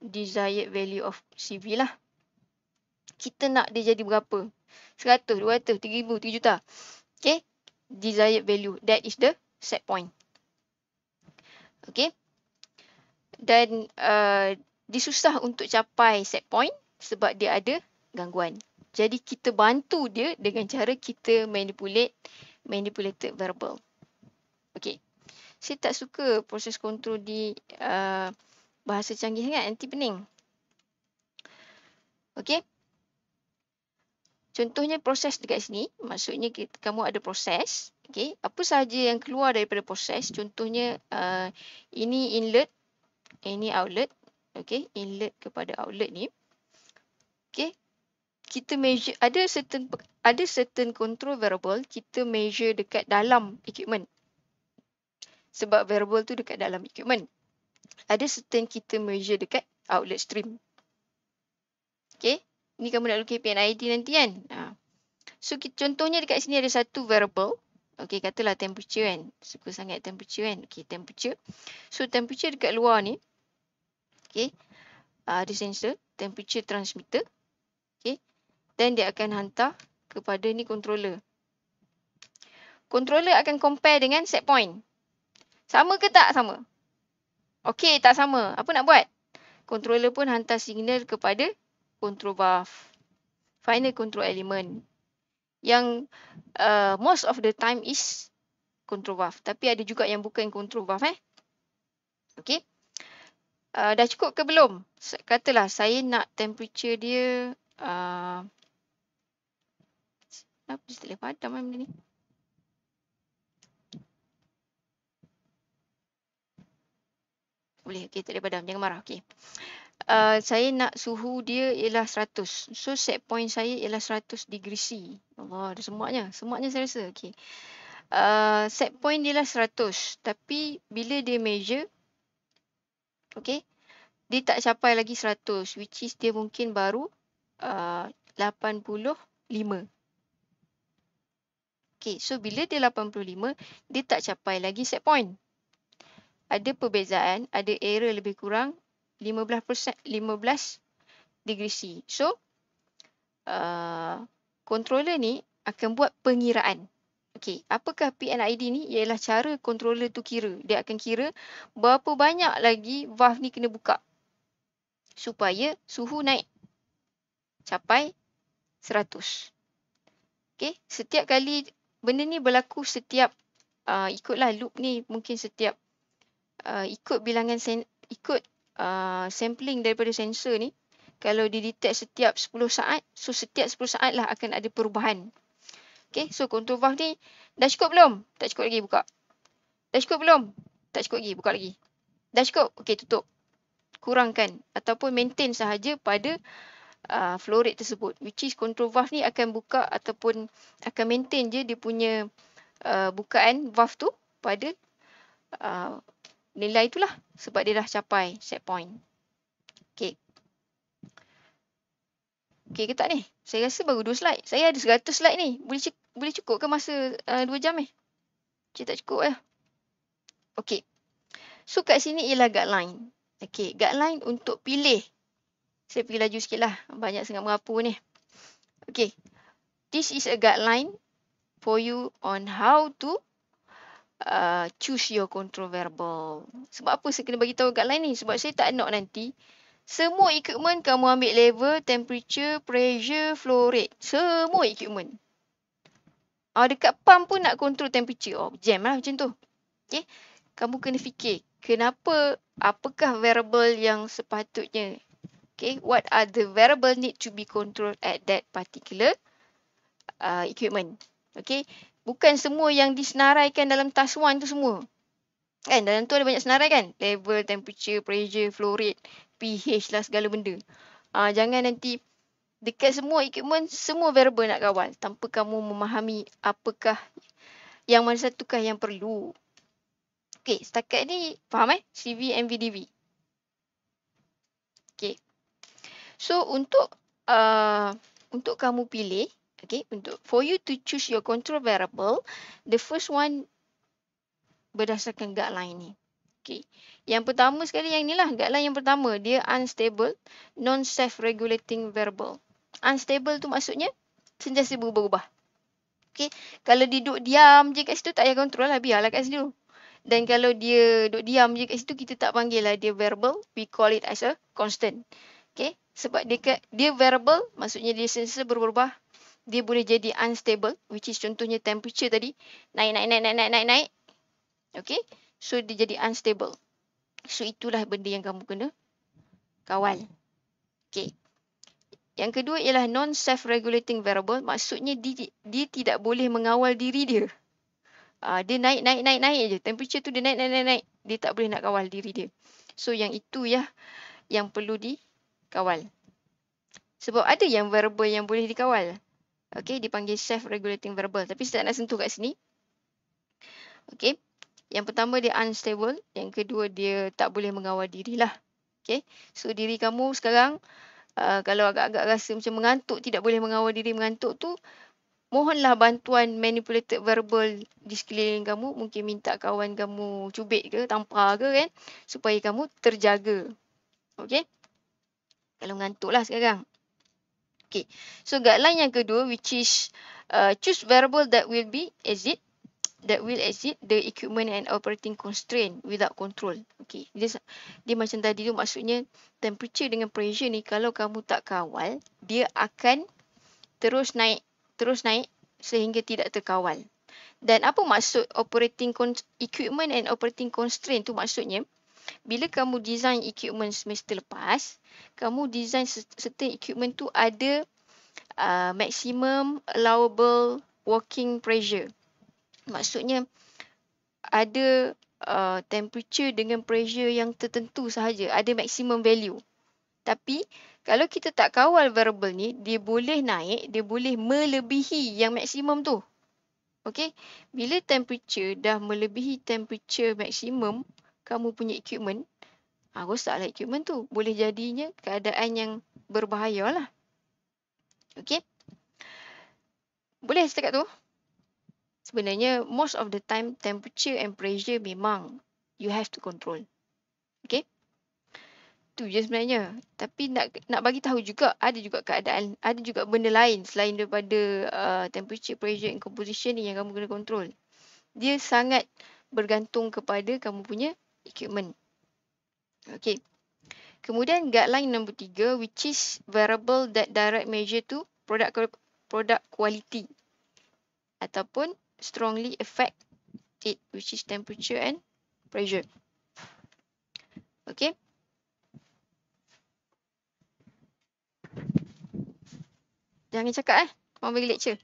desired value of CV lah. Kita nak dia jadi berapa? 100, 200, 3,000, 3 juta. Okay. Desired value. That is the set point. Okay. Dan uh, dia susah untuk capai set point sebab dia ada gangguan. Jadi kita bantu dia dengan cara kita manipulate manipulated verbal. Okay. Saya tak suka proses kontrol di uh, bahasa canggih sangat nanti pening. Okey. Contohnya proses dekat sini, maksudnya kita, kamu ada proses, okey. Apa sahaja yang keluar daripada proses, contohnya uh, ini inlet, ini outlet, okey, inlet kepada outlet ni. Okey. Kita measure ada certain ada certain control variable kita measure dekat dalam equipment. Sebab variable tu dekat dalam equipment ada certain kita measure dekat outlet stream. Okay. Ni kamu nak lukis PNID nanti kan. Ha. So kita contohnya dekat sini ada satu variable. Okay katalah temperature kan. Suka sangat temperature kan. Okay temperature. So temperature dekat luar ni. Okay. Ah, ada sensor. Temperature transmitter. Okay. Then dia akan hantar kepada ni controller. Controller akan compare dengan set point. Sama ke tak sama? Okey, tak sama. Apa nak buat? Controller pun hantar signal kepada control valve. Final control element. Yang uh, most of the time is control valve. Tapi ada juga yang bukan control valve. Eh? Okey. Uh, dah cukup ke belum? Katalah saya nak temperature dia. Uh, kenapa dia tak boleh padam eh benda ni? Boleh, okey, tak ada padam. Jangan marah, okey. Uh, saya nak suhu dia ialah 100. So set point saya ialah 100 degree C. Allah, ada semuanya. Semuanya saya rasa. Okay. Uh, set point dia lah 100. Tapi bila dia measure, okay, dia tak capai lagi 100. Which is dia mungkin baru uh, 85. Okay, so bila dia 85, dia tak capai lagi set point ada perbezaan, ada error lebih kurang 15%, 15 degree C. So, uh, controller ni akan buat pengiraan. Okay, apakah PNID ni? Ialah cara controller tu kira. Dia akan kira berapa banyak lagi valve ni kena buka supaya suhu naik capai 100. Okay, setiap kali benda ni berlaku setiap uh, ikutlah loop ni mungkin setiap uh, ikut bilangan sen- ikut uh, sampling daripada sensor ni kalau di didetect setiap 10 saat so setiap 10 saat lah akan ada perubahan Okay, so contour valve ni dah cukup belum? Tak cukup lagi buka. Dah cukup belum? Tak cukup lagi buka lagi. Dah cukup? Okay, tutup. Kurangkan ataupun maintain sahaja pada uh, flow rate tersebut. Which is control valve ni akan buka ataupun akan maintain je dia punya uh, bukaan valve tu pada uh, nilai itulah sebab dia dah capai set point. Okay, okay ke tak ni? Saya rasa baru 2 slide. Saya ada 100 slide ni. Boleh boleh cukup ke masa uh, 2 jam ni? Eh? Cik tak cukup lah. Okey. So kat sini ialah guideline. Okey. Guideline untuk pilih. Saya pergi laju sikit lah. Banyak sangat merapu ni. Okay, This is a guideline for you on how to uh, choose your controllable. Sebab apa saya kena bagi tahu kat lain ni? Sebab saya tak nak nanti semua equipment kamu ambil level, temperature, pressure, flow rate. Semua equipment. Ah, dekat pump pun nak control temperature. Oh, jam lah macam tu. Okay. Kamu kena fikir. Kenapa? Apakah variable yang sepatutnya? Okay. What are the variable need to be controlled at that particular uh, equipment? Okay bukan semua yang disenaraikan dalam task One tu semua. Kan dalam tu ada banyak senarai kan? Level, temperature, pressure, flow rate, pH lah segala benda. Ah uh, jangan nanti dekat semua equipment semua variable nak kawal tanpa kamu memahami apakah yang mana satukah yang perlu. Okey, setakat ni faham eh? CV and VDV. Okey. So untuk uh, untuk kamu pilih Okay, untuk for you to choose your control variable, the first one berdasarkan guideline ni. Okay, yang pertama sekali yang ni lah guideline yang pertama dia unstable, non-self regulating variable. Unstable tu maksudnya sentiasa berubah-ubah. Okay, kalau dia duduk diam je kat situ tak payah control lah, biarlah kat situ. Dan kalau dia duduk diam je kat situ kita tak panggil lah dia variable, we call it as a constant. Okay, sebab dia, dia variable maksudnya dia sentiasa berubah-ubah dia boleh jadi unstable which is contohnya temperature tadi naik naik naik naik naik naik naik okey so dia jadi unstable so itulah benda yang kamu kena kawal Okay? yang kedua ialah non self regulating variable maksudnya dia, dia tidak boleh mengawal diri dia uh, dia naik naik naik naik aje temperature tu dia naik naik naik naik dia tak boleh nak kawal diri dia so yang itu ya yang perlu dikawal sebab ada yang variable yang boleh dikawal Okey, dipanggil self-regulating verbal. Tapi saya tak nak sentuh kat sini. Okey, yang pertama dia unstable. Yang kedua dia tak boleh mengawal dirilah. Okey, so diri kamu sekarang uh, kalau agak-agak rasa macam mengantuk, tidak boleh mengawal diri mengantuk tu, mohonlah bantuan manipulated verbal di sekeliling kamu. Mungkin minta kawan kamu cubit ke, tampar ke kan, supaya kamu terjaga. Okey, kalau mengantuklah sekarang. Okay. So guideline yang kedua which is uh, choose variable that will be exit that will exit the equipment and operating constraint without control. Okay. Dia, dia macam tadi tu maksudnya temperature dengan pressure ni kalau kamu tak kawal dia akan terus naik terus naik sehingga tidak terkawal. Dan apa maksud operating equipment and operating constraint tu maksudnya bila kamu design equipment semester lepas, kamu design certain equipment tu ada uh, maximum allowable working pressure. Maksudnya ada uh, temperature dengan pressure yang tertentu sahaja, ada maximum value. Tapi kalau kita tak kawal variable ni, dia boleh naik, dia boleh melebihi yang maksimum tu. Okey, bila temperature dah melebihi temperature maksimum, kamu punya equipment, ha, rosaklah equipment tu. Boleh jadinya keadaan yang berbahaya lah. Okay? Boleh setakat tu? Sebenarnya, most of the time, temperature and pressure memang you have to control. Okay? Tu je sebenarnya. Tapi nak nak bagi tahu juga, ada juga keadaan, ada juga benda lain selain daripada uh, temperature, pressure and composition ni yang kamu kena control. Dia sangat bergantung kepada kamu punya equipment. Okay. Kemudian guideline nombor tiga, which is variable that direct measure to product product quality ataupun strongly affect it, which is temperature and pressure. Okay. Jangan cakap eh. Mau bagi lecture.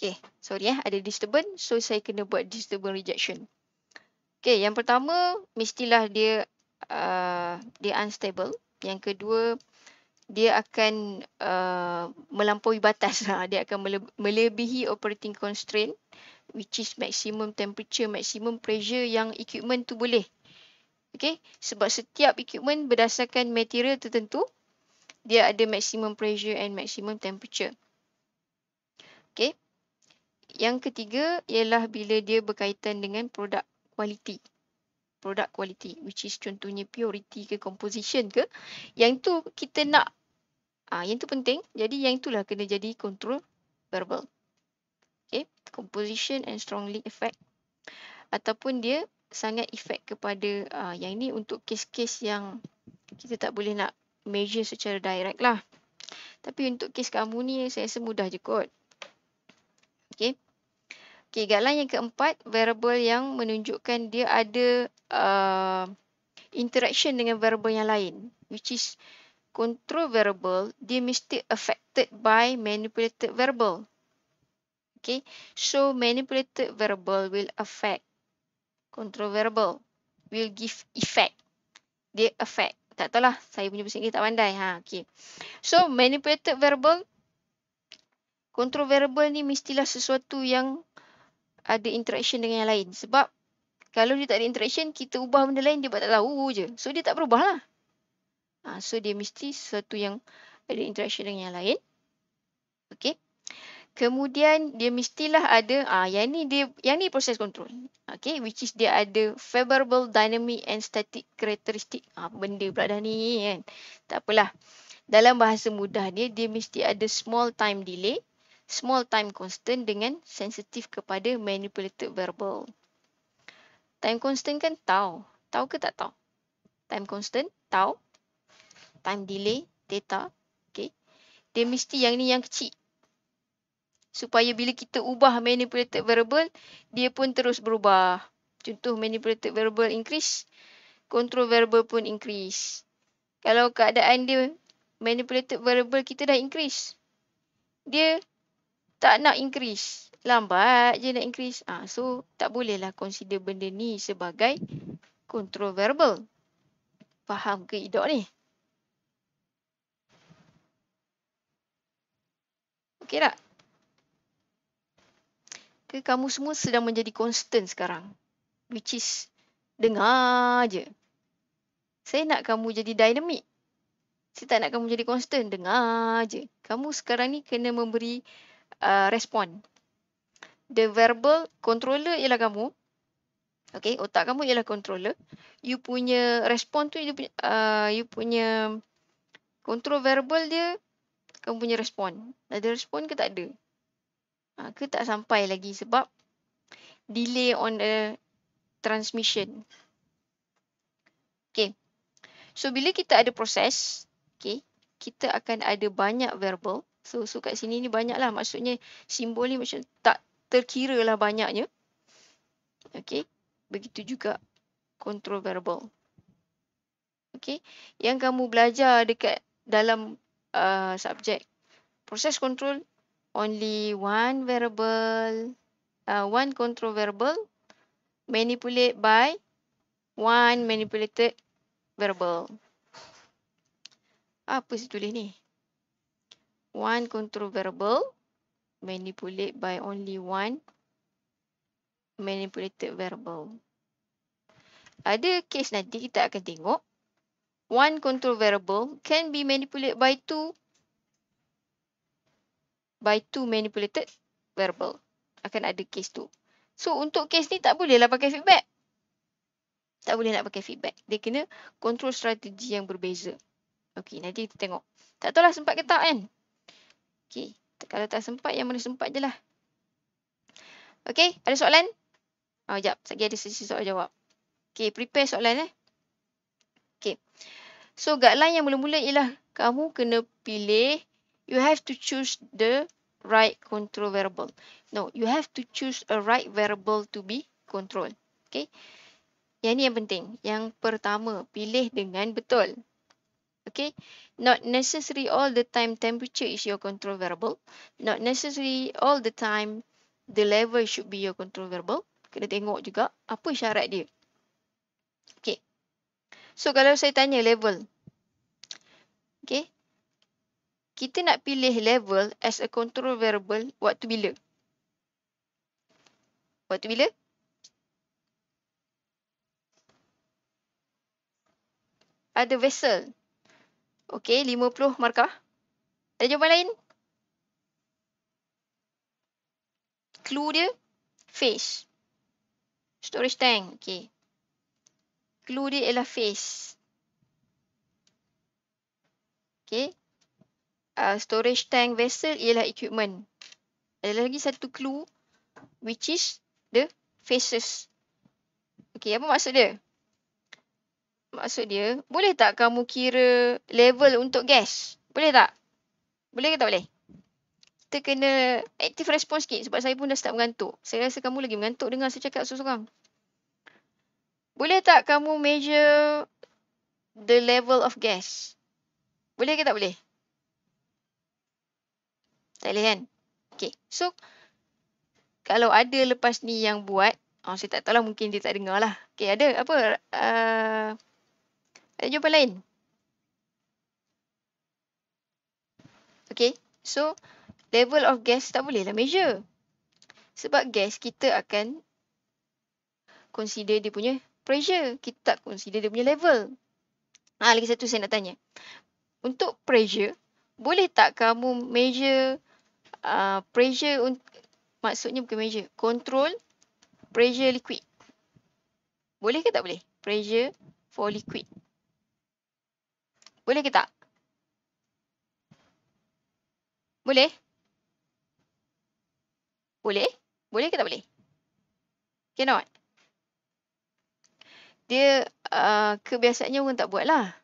Okay, sorry eh. Ada disturbance. So, saya kena buat disturbance rejection. Okay, yang pertama mestilah dia uh, dia unstable. Yang kedua, dia akan uh, melampaui batas. Lah. Dia akan melebihi operating constraint which is maximum temperature, maximum pressure yang equipment tu boleh. Okay, sebab setiap equipment berdasarkan material tertentu, dia ada maximum pressure and maximum temperature. Okay. Yang ketiga ialah bila dia berkaitan dengan produk quality. Produk quality which is contohnya purity ke composition ke. Yang tu kita nak, ah, yang tu penting. Jadi yang tu lah kena jadi control verbal. Okay. Composition and strongly effect. Ataupun dia sangat effect kepada ah, yang ini untuk kes-kes yang kita tak boleh nak measure secara direct lah. Tapi untuk kes kamu ni saya rasa mudah je kot. Okay. Okay, guideline yang keempat, variable yang menunjukkan dia ada uh, interaction dengan variable yang lain. Which is, control variable, dia mesti affected by manipulated variable. Okay, so manipulated variable will affect control variable. Will give effect. Dia affect. Tak tahu lah, saya punya pusing tak pandai. Ha, okay. So, manipulated variable, control variable ni mestilah sesuatu yang ada interaction dengan yang lain. Sebab kalau dia tak ada interaction, kita ubah benda lain, dia buat tak tahu je. So, dia tak berubah lah. Ha, so, dia mesti sesuatu yang ada interaction dengan yang lain. Okay. Kemudian, dia mestilah ada, ah ha, yang ni dia, yang ni proses control. Okay, which is dia ada favorable dynamic and static characteristic. Ah ha, benda pula dah ni kan. Tak apalah. Dalam bahasa mudah ni dia mesti ada small time delay small time constant dengan sensitif kepada manipulated verbal. Time constant kan tau. Tau ke tak tau? Time constant, tau. Time delay, theta. Okay. Dia mesti yang ni yang kecil. Supaya bila kita ubah manipulated verbal, dia pun terus berubah. Contoh manipulated verbal increase, control verbal pun increase. Kalau keadaan dia manipulated verbal kita dah increase. Dia tak nak increase. Lambat je nak increase. Ah, ha, so, tak bolehlah consider benda ni sebagai control verbal. Faham ke idok ni? Okey tak? Ke kamu semua sedang menjadi constant sekarang? Which is dengar je. Saya nak kamu jadi dynamic. Saya tak nak kamu jadi constant. Dengar je. Kamu sekarang ni kena memberi uh, respon. The verbal controller ialah kamu. Okay, otak kamu ialah controller. You punya respon tu, you punya, uh, you punya control verbal dia, kamu punya respon. Ada respon ke tak ada? Ha, ke tak sampai lagi sebab delay on the transmission. Okay. So, bila kita ada proses, okay, kita akan ada banyak verbal. So, so kat sini ni banyaklah. Maksudnya simbol ni macam tak terkira lah banyaknya. Okay. Begitu juga control verbal. Okay. Yang kamu belajar dekat dalam uh, subjek proses control only one variable, uh, one control verbal manipulate by one manipulated variable. apa sih tulis ni one control variable manipulate by only one manipulated variable. Ada case nanti kita akan tengok one control variable can be manipulated by two by two manipulated variable. Akan ada case tu. So untuk case ni tak bolehlah pakai feedback. Tak boleh nak pakai feedback. Dia kena control strategi yang berbeza. Okay, nanti kita tengok. Tak tahulah sempat ke tak kan? Okey. Kalau tak sempat, yang mana sempat je lah. Okey. Ada soalan? Oh, sekejap. Sekejap ada sesi soal jawab. Okey. Prepare soalan eh. Okey. So, guideline yang mula-mula ialah kamu kena pilih you have to choose the right control variable. No. You have to choose a right variable to be control. Okey. Yang ni yang penting. Yang pertama, pilih dengan betul. Okay, not necessary all the time temperature is your control variable. Not necessary all the time the level should be your control variable. Kena tengok juga apa syarat dia. Okay, so kalau saya tanya level. Okay, kita nak pilih level as a control variable waktu bila? Waktu bila? Ada vessel. Vessel. Okey, 50 markah. Ada jawapan lain? Clue dia, face. Storage tank, okey. Clue dia ialah face. Okey. Uh, storage tank vessel ialah equipment. Ada lagi satu clue, which is the faces. Okey, apa maksud dia? maksud dia, boleh tak kamu kira level untuk gas? Boleh tak? Boleh ke tak boleh? Kita kena active response sikit sebab saya pun dah start mengantuk. Saya rasa kamu lagi mengantuk dengar saya cakap seseorang. Boleh tak kamu measure the level of gas? Boleh ke tak boleh? Tak boleh kan? Okay. So, kalau ada lepas ni yang buat, oh, saya tak tahu lah mungkin dia tak dengar lah. Okay, ada apa? Ah, ada jumpa lain. Okay. So, level of gas tak boleh bolehlah measure. Sebab gas kita akan consider dia punya pressure. Kita tak consider dia punya level. Ha, lagi satu saya nak tanya. Untuk pressure, boleh tak kamu measure uh, pressure maksudnya bukan measure, control pressure liquid? Boleh ke tak boleh? Pressure for liquid. Boleh ke tak? Boleh? Boleh? Boleh ke tak boleh? Cannot. Dia uh, kebiasaannya orang tak buat lah.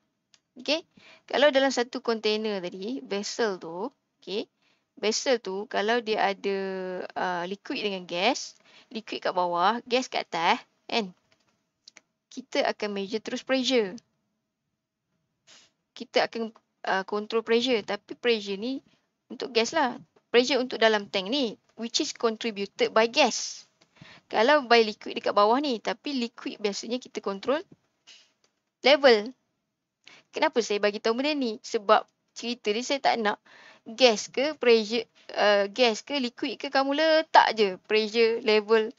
Okay. Kalau dalam satu container tadi, vessel tu, okay. Vessel tu kalau dia ada uh, liquid dengan gas, liquid kat bawah, gas kat atas, kan? Kita akan measure terus pressure kita akan uh, control pressure tapi pressure ni untuk gas lah. Pressure untuk dalam tank ni which is contributed by gas. Kalau by liquid dekat bawah ni tapi liquid biasanya kita control level. Kenapa saya bagi tahu benda ni? Sebab cerita ni saya tak nak gas ke pressure uh, gas ke liquid ke kamu letak je pressure level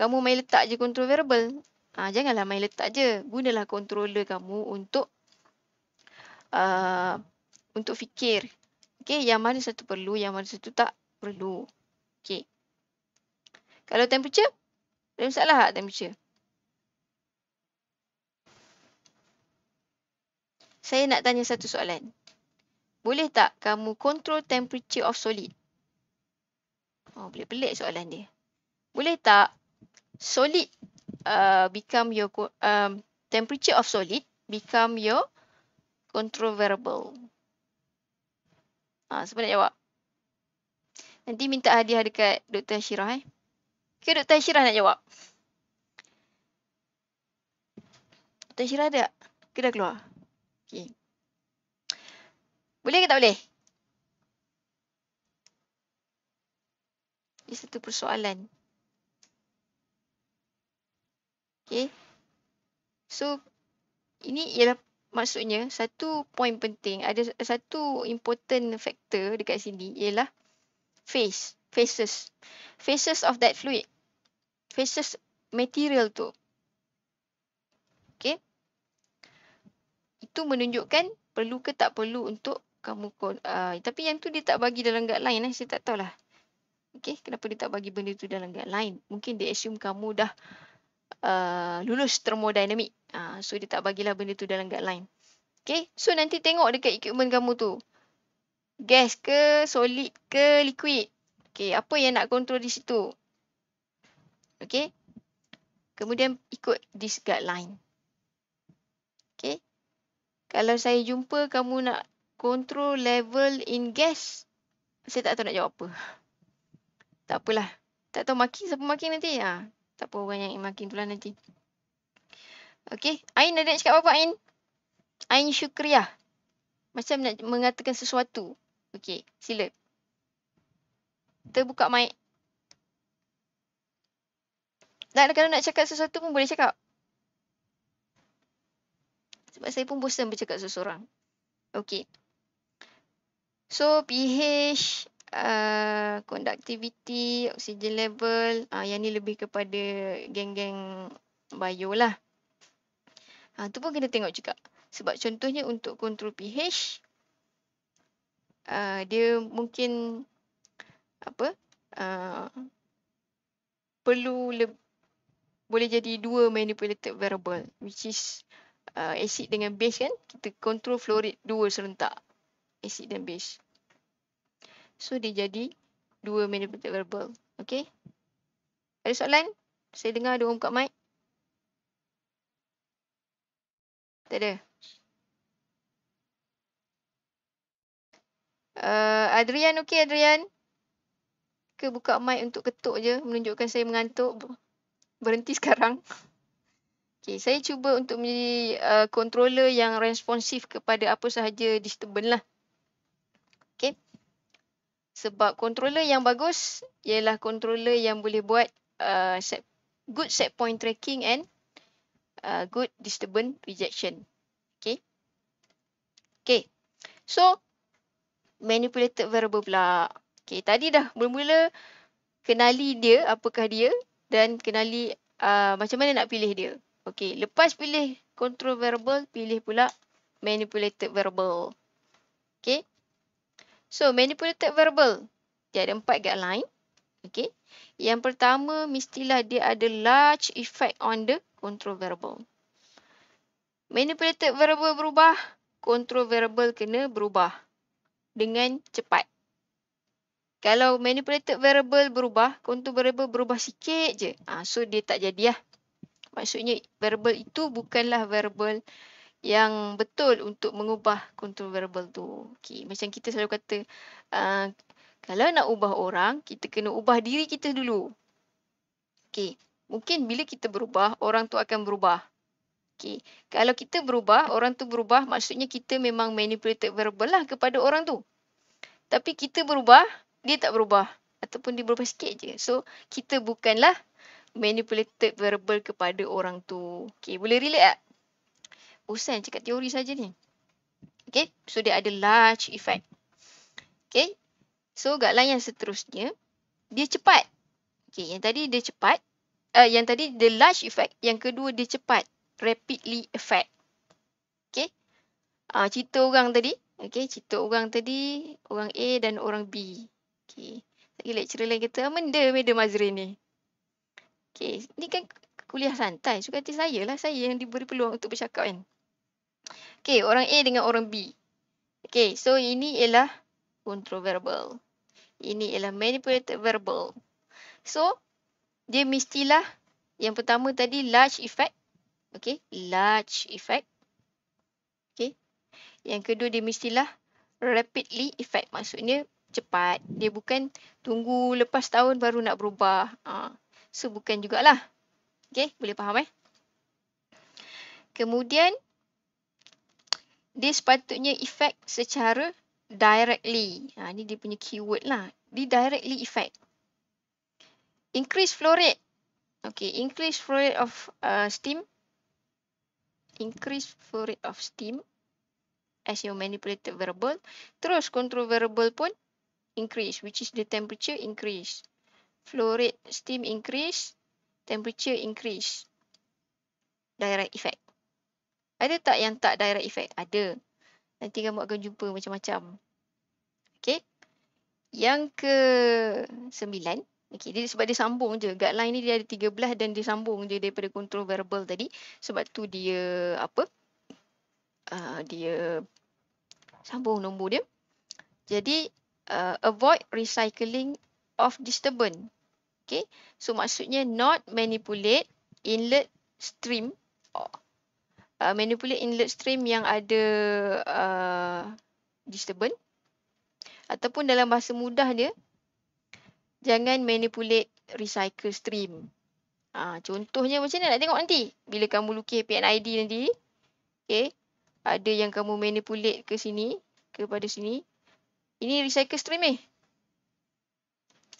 kamu main letak je control variable. Ha, janganlah main letak je. Gunalah controller kamu untuk Uh, untuk fikir. okey, yang mana satu perlu, yang mana satu tak perlu. Okey, Kalau temperature, ada masalah tak temperature? Saya nak tanya satu soalan. Boleh tak kamu control temperature of solid? Oh, pelik-pelik soalan dia. Boleh tak solid uh, become your um, temperature of solid become your controversial. Ah, siapa nak jawab? Nanti minta hadiah dekat Dr. Syirah eh. Ke Dr. Syirah nak jawab? Dr. Syirah ada? Ke dah keluar? Okay. Boleh ke tak boleh? Ini satu persoalan. Okay. So, ini ialah maksudnya satu point penting ada satu important factor dekat sini ialah phase phases phases of that fluid phases material tu okey itu menunjukkan perlu ke tak perlu untuk kamu uh, tapi yang tu dia tak bagi dalam guideline eh saya tak tahulah okey kenapa dia tak bagi benda tu dalam guideline mungkin dia assume kamu dah uh, lulus termodinamik ha ah, Ah, so dia tak bagilah benda tu dalam guideline. Okay. So nanti tengok dekat equipment kamu tu. Gas ke, solid ke, liquid. Okay. Apa yang nak kontrol di situ. Okay. Kemudian ikut this guideline. Okay. Kalau saya jumpa kamu nak kontrol level in gas, saya tak tahu nak jawab apa. Tak apalah. Tak tahu makin siapa makin nanti? Ha, tak apa orang yang marking tu lah nanti. Okey. Ain ada nak cakap apa-apa Ain? Ain syukriah. Macam nak mengatakan sesuatu. Okey. Sila. Kita buka mic. Dan kalau nak cakap sesuatu pun boleh cakap. Sebab saya pun bosan bercakap seseorang. Okey. So pH, uh, conductivity, oxygen level. Uh, yang ni lebih kepada geng-geng bio lah. Ha, tu pun kena tengok juga. Sebab contohnya untuk kontrol pH, uh, dia mungkin apa uh, perlu le- boleh jadi dua manipulated variable, which is uh, acid dengan base kan. Kita kontrol fluoride dua serentak, acid dan base. So, dia jadi dua manipulated variable. Okay. Ada soalan? Saya dengar ada orang buka mic. Tak ada. Uh, Adrian okey Adrian? Ke buka mic untuk ketuk je menunjukkan saya mengantuk. Berhenti sekarang. Okay, saya cuba untuk menjadi uh, controller yang responsif kepada apa sahaja disturbance lah. Okay. Sebab controller yang bagus ialah controller yang boleh buat uh, set, good set point tracking and uh, good disturbance rejection. Okay. Okay. So, manipulated variable pula. Okay, tadi dah mula-mula kenali dia, apakah dia dan kenali uh, macam mana nak pilih dia. Okay, lepas pilih control variable, pilih pula manipulated variable. Okay. So, manipulated variable. Dia ada empat guideline. Okay. Yang pertama, mestilah dia ada large effect on the control variable. Manipulated variable berubah, control variable kena berubah dengan cepat. Kalau manipulated variable berubah, control variable berubah sikit je. Ha, so, dia tak jadi lah. Maksudnya, variable itu bukanlah variable yang betul untuk mengubah control variable tu. Okay. Macam kita selalu kata, uh, kalau nak ubah orang, kita kena ubah diri kita dulu. Okay mungkin bila kita berubah, orang tu akan berubah. Okay. Kalau kita berubah, orang tu berubah, maksudnya kita memang manipulated verbal lah kepada orang tu. Tapi kita berubah, dia tak berubah. Ataupun dia berubah sikit je. So, kita bukanlah manipulated verbal kepada orang tu. Okay, boleh relate tak? Bosan cakap teori saja ni. Okay, so dia ada large effect. Okay, so guideline yang seterusnya, dia cepat. Okay, yang tadi dia cepat, uh, yang tadi the large effect, yang kedua dia cepat, rapidly effect. Okay. Uh, cerita orang tadi, okay, cerita orang tadi, orang A dan orang B. Okay. Tadi lecturer lain kata, Amanda, Madam Azrin ni. Okay, ni kan kuliah santai. Suka hati saya lah, saya yang diberi peluang untuk bercakap kan. Okay, orang A dengan orang B. Okay, so ini ialah controversial. Ini ialah manipulative verbal. So, dia mestilah yang pertama tadi large effect. Okay. Large effect. Okay. Yang kedua dia mestilah rapidly effect. Maksudnya cepat. Dia bukan tunggu lepas tahun baru nak berubah. Ha. So bukan jugalah. Okay. Boleh faham eh? Kemudian dia sepatutnya effect secara directly. Ha, ini dia punya keyword lah. Dia directly effect increase flow rate. Okay, increase flow rate of uh, steam. Increase flow rate of steam as your manipulated variable. Terus control variable pun increase, which is the temperature increase. Flow rate steam increase, temperature increase. Direct effect. Ada tak yang tak direct effect? Ada. Nanti kamu akan jumpa macam-macam. Okay. Yang ke sembilan. 9 Okay, jadi sebab dia sambung je. Guideline ni dia ada 13 dan dia sambung je daripada control variable tadi. Sebab tu dia apa? Uh, dia sambung nombor dia. Jadi uh, avoid recycling of disturbance. Okay. So maksudnya not manipulate inlet stream. Oh, uh, manipulate inlet stream yang ada uh, disturbance. Ataupun dalam bahasa mudah dia jangan manipulate recycle stream. Ha, contohnya macam mana nak tengok nanti? Bila kamu lukis PNID nanti, okay, ada yang kamu manipulate ke sini, kepada sini. Ini recycle stream eh.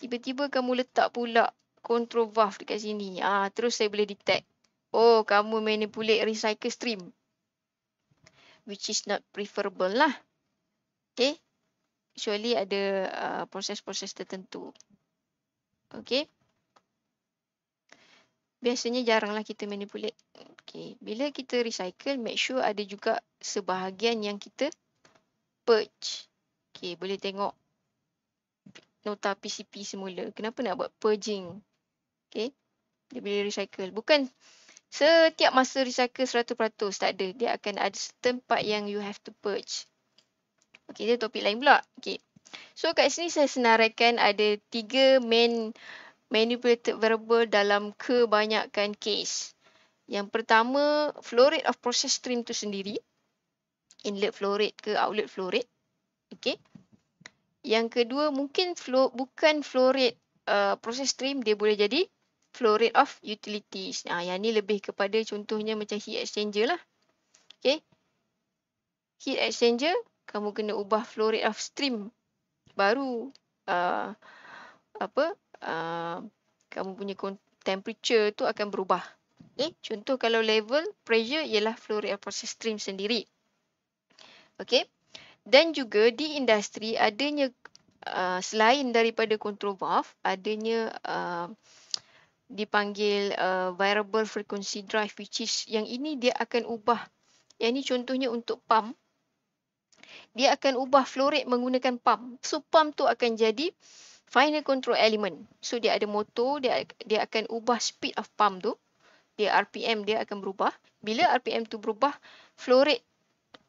Tiba-tiba kamu letak pula control valve dekat sini. Ha, terus saya boleh detect. Oh, kamu manipulate recycle stream. Which is not preferable lah. Okay. Surely ada uh, proses-proses uh, tertentu. Okey. Biasanya jaranglah kita manipulate. Okey, bila kita recycle, make sure ada juga sebahagian yang kita purge. Okey, boleh tengok nota PCP semula. Kenapa nak buat purging? Okey. Dia boleh recycle. Bukan setiap masa recycle 100%. Tak ada. Dia akan ada tempat yang you have to purge. Okey, dia topik lain pula. Okey. So kat sini saya senaraikan ada tiga main manipulated verbal dalam kebanyakan case. Yang pertama, flow rate of process stream tu sendiri. Inlet flow rate ke outlet flow rate. Okay. Yang kedua, mungkin flow, bukan flow rate uh, process stream, dia boleh jadi flow rate of utilities. Nah, yang ni lebih kepada contohnya macam heat exchanger lah. Okay. Heat exchanger, kamu kena ubah flow rate of stream baru uh, apa uh, kamu punya temperature tu akan berubah. Okay? Eh, contoh kalau level pressure ialah flow rate process stream sendiri. Okay? Dan juga di industri adanya uh, selain daripada control valve, adanya uh, dipanggil uh, variable frequency drive which is yang ini dia akan ubah. Yang ini contohnya untuk pump dia akan ubah flow rate menggunakan pump. So pump tu akan jadi final control element. So dia ada motor, dia dia akan ubah speed of pump tu. Dia RPM dia akan berubah. Bila RPM tu berubah, flow rate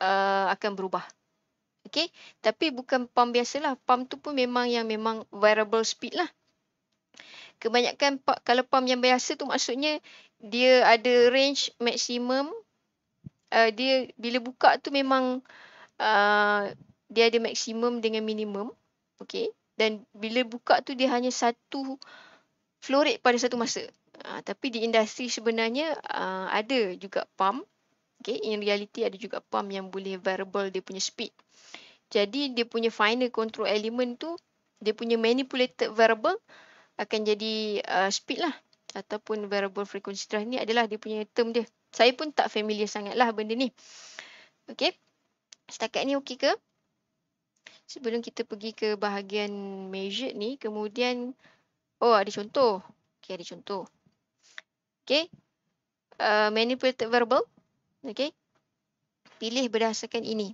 uh, akan berubah. Okay, tapi bukan pump biasalah. Pump tu pun memang yang memang variable speed lah. Kebanyakan kalau pump yang biasa tu maksudnya dia ada range maksimum. Uh, dia bila buka tu memang uh, Uh, dia ada maksimum dengan minimum. Okay. Dan bila buka tu dia hanya satu flow pada satu masa. Uh, tapi di industri sebenarnya uh, ada juga pump. Okay. In reality ada juga pump yang boleh variable dia punya speed. Jadi dia punya final control element tu dia punya manipulated variable akan jadi uh, speed lah ataupun variable frequency drive ni adalah dia punya term dia. Saya pun tak familiar sangatlah benda ni. Okay. Setakat ni okey ke? Sebelum kita pergi ke bahagian measured ni, kemudian oh ada contoh. Okey, ada contoh. Okey. Uh, manipulated verbal. Okey. Pilih berdasarkan ini.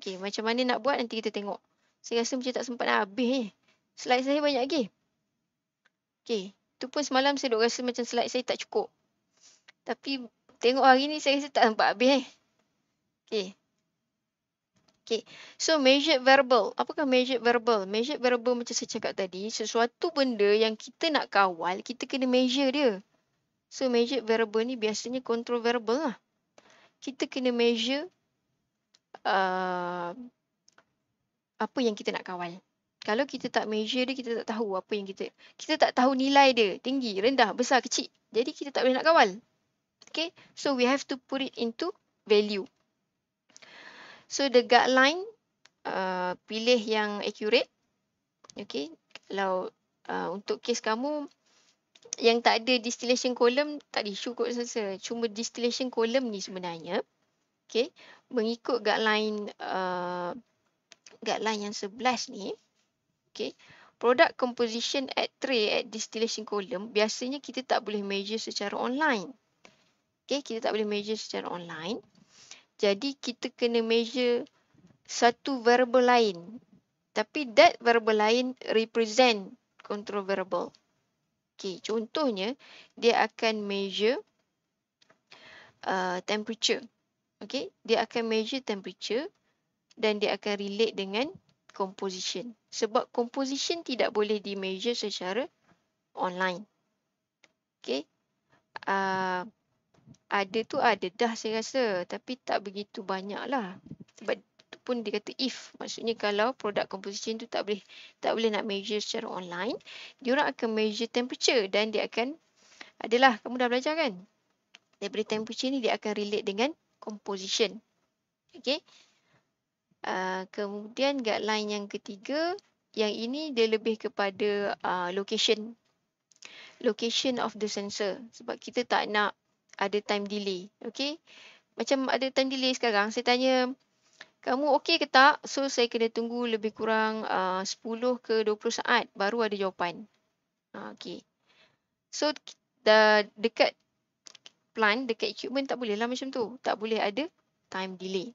Okey, macam mana nak buat nanti kita tengok. Saya rasa macam tak sempat nak habis ni. Slide saya banyak lagi. Okey, tu pun semalam saya duk rasa macam slide saya tak cukup. Tapi tengok hari ni saya rasa tak sempat habis eh. Okey. Okay. So, measured verbal. Apakah measured verbal? Measured verbal macam saya cakap tadi, sesuatu benda yang kita nak kawal, kita kena measure dia. So, measured verbal ni biasanya control verbal lah. Kita kena measure uh, apa yang kita nak kawal. Kalau kita tak measure dia, kita tak tahu apa yang kita... Kita tak tahu nilai dia. Tinggi, rendah, besar, kecil. Jadi, kita tak boleh nak kawal. Okay. So, we have to put it into value. So the guideline uh, pilih yang accurate. Okay. Kalau uh, untuk kes kamu yang tak ada distillation column tak ada isu kot sasa. Cuma distillation column ni sebenarnya. Okay. Mengikut guideline uh, guideline yang sebelas ni. Okay. Product composition at tray at distillation column biasanya kita tak boleh measure secara online. Okay, kita tak boleh measure secara online. Jadi kita kena measure satu variable lain. Tapi that variable lain represent control variable. Okay, contohnya dia akan measure uh, temperature. Okay, dia akan measure temperature dan dia akan relate dengan composition. Sebab composition tidak boleh di measure secara online. Okay. Uh, ada tu ada dah saya rasa tapi tak begitu banyak lah sebab tu pun dia kata if maksudnya kalau produk composition tu tak boleh tak boleh nak measure secara online orang akan measure temperature dan dia akan adalah kamu dah belajar kan daripada temperature ni dia akan relate dengan composition okay uh, ah, kemudian guideline yang ketiga yang ini dia lebih kepada uh, location location of the sensor sebab kita tak nak ada time delay. Okay. Macam ada time delay sekarang. Saya tanya, kamu okay ke tak? So, saya kena tunggu lebih kurang ah, uh, 10 ke 20 saat baru ada jawapan. Uh, okay. So, dah dekat plan, dekat equipment tak boleh lah macam tu. Tak boleh ada time delay.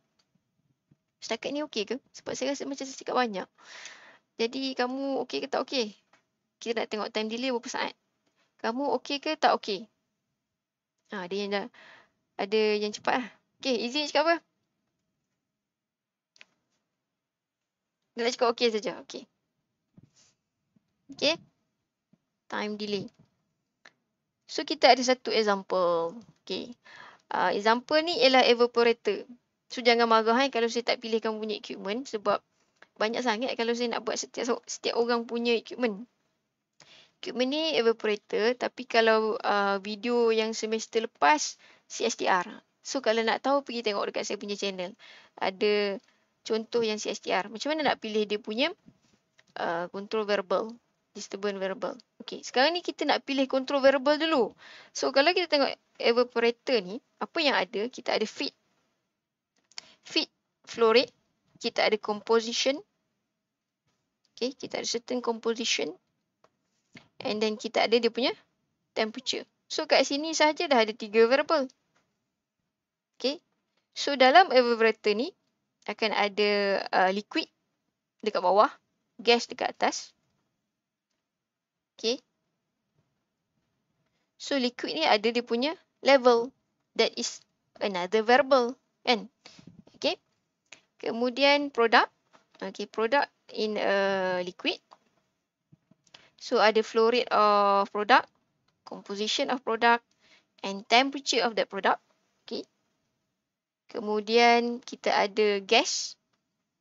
Setakat ni okay ke? Sebab saya rasa macam saya cakap banyak. Jadi, kamu okay ke tak okey? Kita nak tengok time delay berapa saat. Kamu okay ke tak okey? Ha, ada yang dah. Ada yang cepat lah. Okay, Izzy cakap apa? Dia cakap okay saja. Okay. Okay. Time delay. So, kita ada satu example. Okay. Uh, example ni ialah evaporator. So, jangan marah hai, eh, kalau saya tak pilihkan punya equipment sebab banyak sangat kalau saya nak buat setiap setiap orang punya equipment equipment ni evaporator tapi kalau uh, video yang semester lepas CSTR. So kalau nak tahu pergi tengok dekat saya punya channel. Ada contoh yang CSTR. Macam mana nak pilih dia punya uh, control variable, disturbance variable. Okey, sekarang ni kita nak pilih control variable dulu. So kalau kita tengok evaporator ni, apa yang ada? Kita ada feed feed flow rate, kita ada composition Okay, kita ada certain composition and then kita ada dia punya temperature. So kat sini sahaja dah ada tiga variable. Okay. So dalam evaporator ni akan ada uh, liquid dekat bawah, gas dekat atas. Okay. So liquid ni ada dia punya level. That is another variable. Kan? Okay. Kemudian product. Okay, product in a uh, liquid. So ada flow rate of product, composition of product and temperature of that product. Okay. Kemudian kita ada gas.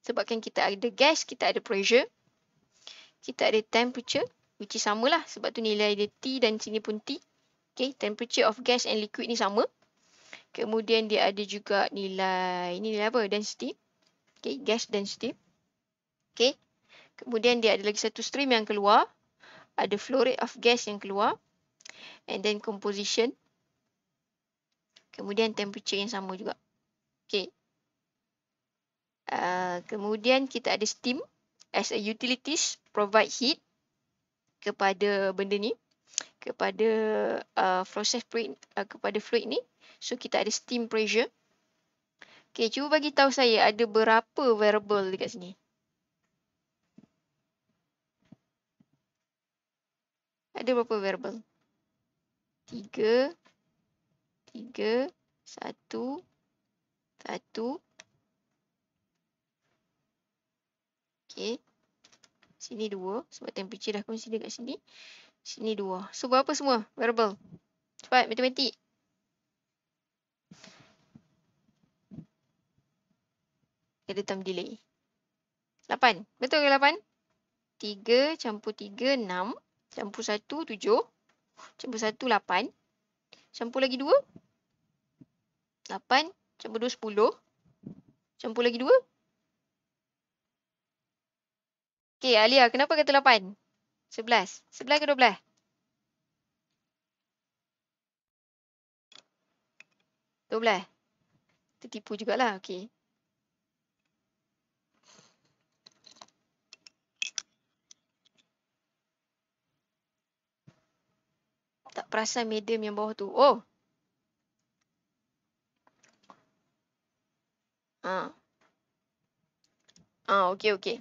Sebabkan kita ada gas, kita ada pressure. Kita ada temperature which is samalah sebab tu nilai dia T dan sini pun T. Okay. Temperature of gas and liquid ni sama. Kemudian dia ada juga nilai, ini nilai apa? Density. Okay. Gas density. Okay. Kemudian dia ada lagi satu stream yang keluar ada flow rate of gas yang keluar and then composition kemudian temperature yang sama juga okay uh, kemudian kita ada steam as a utilities provide heat kepada benda ni kepada uh, process fluid uh, kepada fluid ni so kita ada steam pressure okay cuba bagi tahu saya ada berapa variable dekat sini Ada berapa variable? Tiga. Tiga. Satu. Satu. Okay. Sini dua. Sebab temperature dah consider kat sini. Sini dua. So, berapa semua variable? Cepat, matematik. Ada term delay. Lapan. Betul ke lapan? Tiga campur tiga, Enam. Campur satu, tujuh. Campur satu, lapan. Campur lagi dua. Lapan. Campur dua, sepuluh. Campur lagi dua. Okey, Alia, kenapa kata lapan? Sebelas. Sebelas ke dua belas? Dua belas. Tertipu jugalah, okey. tak perasan medium yang bawah tu. Oh. Ah. Ah, okey okey.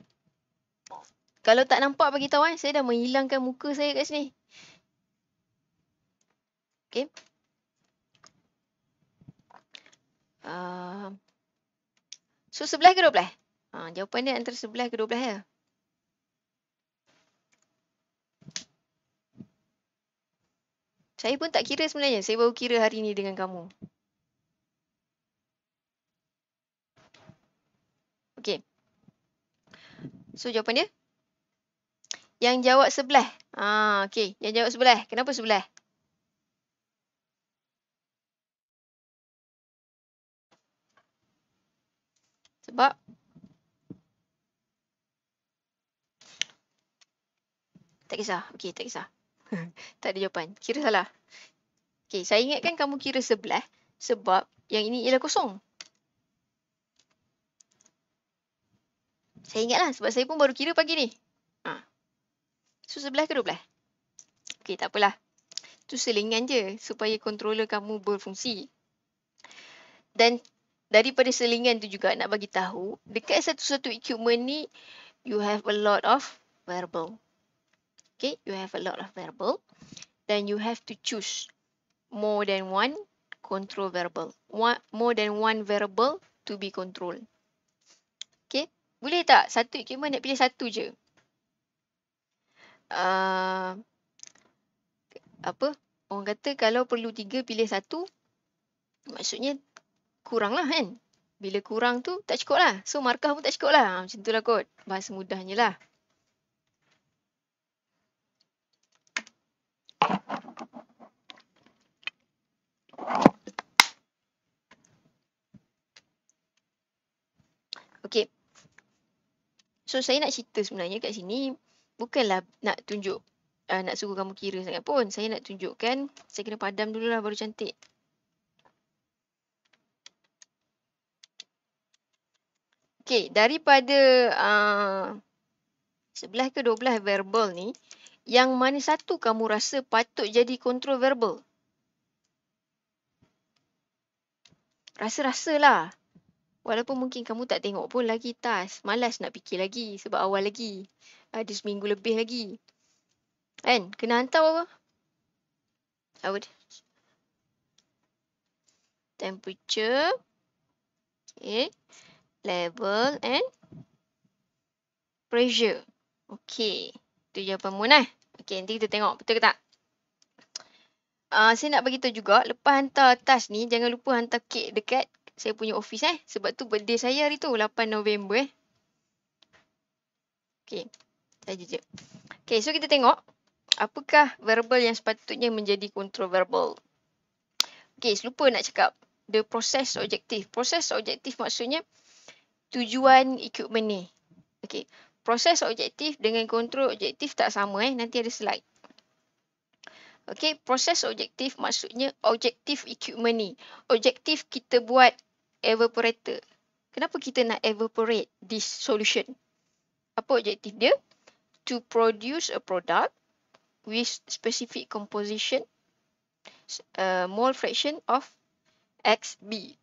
Kalau tak nampak bagi tahu eh, saya dah menghilangkan muka saya kat sini. Okey. Uh, so sebelah ke dua belah? Ha, jawapan dia antara sebelah ke dua belah ya. Saya pun tak kira sebenarnya. Saya baru kira hari ni dengan kamu. Okay. So, jawapan dia? Yang jawab sebelah. Ah, ha, okay. Yang jawab sebelah. Kenapa sebelah? Sebab? Tak kisah. Okay, tak kisah. tak ada jawapan. Kira salah. Okay, saya ingatkan kamu kira sebelah sebab yang ini ialah kosong. Saya ingatlah sebab saya pun baru kira pagi ni. Ha. So, sebelah ke dua belah? Okay, tak apalah. Itu selingan je supaya controller kamu berfungsi. Dan daripada selingan tu juga nak bagi tahu, dekat satu-satu equipment ni, you have a lot of variable. Okay, you have a lot of variable. Then you have to choose more than one control variable. One, more than one variable to be controlled. Okay, boleh tak? Satu equipment nak pilih satu je. Uh, apa? Orang kata kalau perlu tiga, pilih satu. Maksudnya, kurang lah kan? Bila kurang tu, tak cukup lah. So, markah pun tak cukup lah. Ah, macam tu lah kot. Bahasa mudahnya lah. So saya nak cerita sebenarnya kat sini bukanlah nak tunjuk uh, nak suruh kamu kira sangat pun. Saya nak tunjukkan saya kena padam dulu lah baru cantik. Okay daripada uh, sebelah ke dua belah verbal ni, yang mana satu kamu rasa patut jadi kontrol verbal? Rasa-rasalah. Walaupun mungkin kamu tak tengok pun lagi tas. Malas nak fikir lagi sebab awal lagi. Ada seminggu lebih lagi. Kan? Kena hantar apa? I would. Temperature. Okay. Level and pressure. Okay. Itu jawapan Mun eh. Okay, nanti kita tengok betul ke tak. Uh, saya nak bagi tahu juga, lepas hantar tas ni, jangan lupa hantar kek dekat saya punya office eh. Sebab tu birthday saya hari tu 8 November eh. Okay. Saja je. Okay so kita tengok. Apakah verbal yang sepatutnya menjadi kontrol verbal? Okay, lupa nak cakap. The process objective. Process objective maksudnya tujuan equipment ni. Okay, process objective dengan kontrol objective tak sama eh. Nanti ada slide. Okay, process objective maksudnya objective equipment ni. Objective kita buat evaporator. Kenapa kita nak evaporate this solution? Apa objektif dia? To produce a product with specific composition, a uh, mole fraction of XB.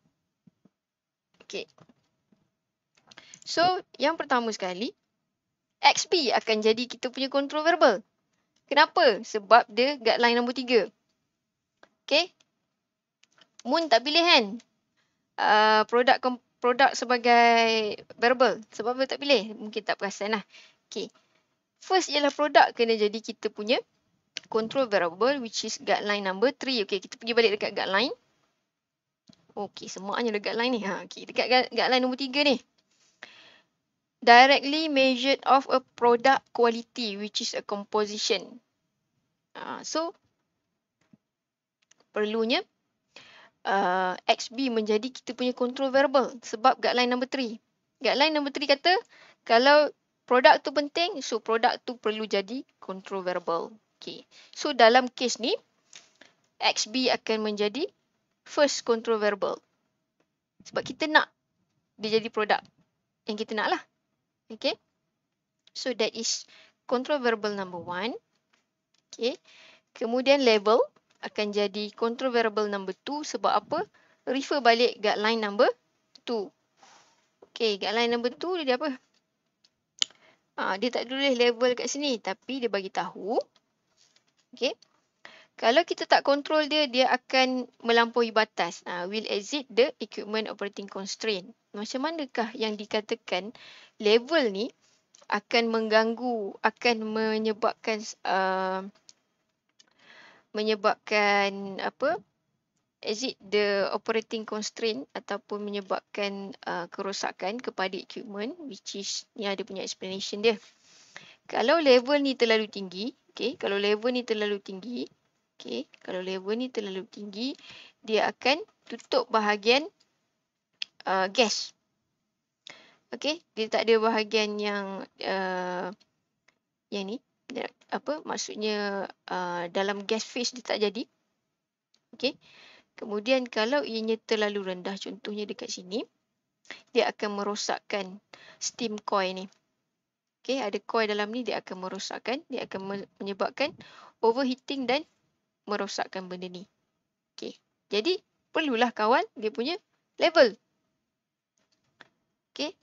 Okay. So, yang pertama sekali, XB akan jadi kita punya control variable. Kenapa? Sebab dia guideline nombor tiga. Okay. Moon tak pilih kan? Uh, produk produk sebagai verbal. Sebab apa tak pilih? Mungkin tak perasan lah. Okay. First ialah produk kena jadi kita punya control variable which is guideline number 3. Okay, kita pergi balik dekat guideline. Okay, semaknya dekat guideline ni. Ha, okay, dekat guideline number 3 ni. Directly measured of a product quality which is a composition. Ha, so, perlunya uh, XB menjadi kita punya control variable sebab guideline number three. Guideline number three kata kalau produk tu penting, so produk tu perlu jadi control variable. Okay. So dalam case ni, XB akan menjadi first control variable. Sebab kita nak dia jadi produk yang kita nak lah. Okay. So that is control variable number one. Okay. Kemudian Label akan jadi control variable number 2 sebab apa? Refer balik guideline number 2. Okay, guideline number 2 dia, dia apa? Ha, dia tak tulis level kat sini tapi dia bagi tahu. Okay. Kalau kita tak control dia, dia akan melampaui batas. Ha, will exit the equipment operating constraint. Macam manakah yang dikatakan level ni akan mengganggu, akan menyebabkan... Uh, menyebabkan apa is it the operating constraint ataupun menyebabkan uh, kerosakan kepada equipment which is ni ada punya explanation dia kalau level ni terlalu tinggi okey kalau level ni terlalu tinggi okey kalau level ni terlalu tinggi dia akan tutup bahagian uh, gas okey dia tak ada bahagian yang uh, yang ni Ya, apa maksudnya uh, dalam gas phase dia tak jadi. Okey. Kemudian kalau ianya terlalu rendah contohnya dekat sini dia akan merosakkan steam coil ni. Okey, ada coil dalam ni dia akan merosakkan, dia akan menyebabkan overheating dan merosakkan benda ni. Okey. Jadi perlulah kawan dia punya level. Okey.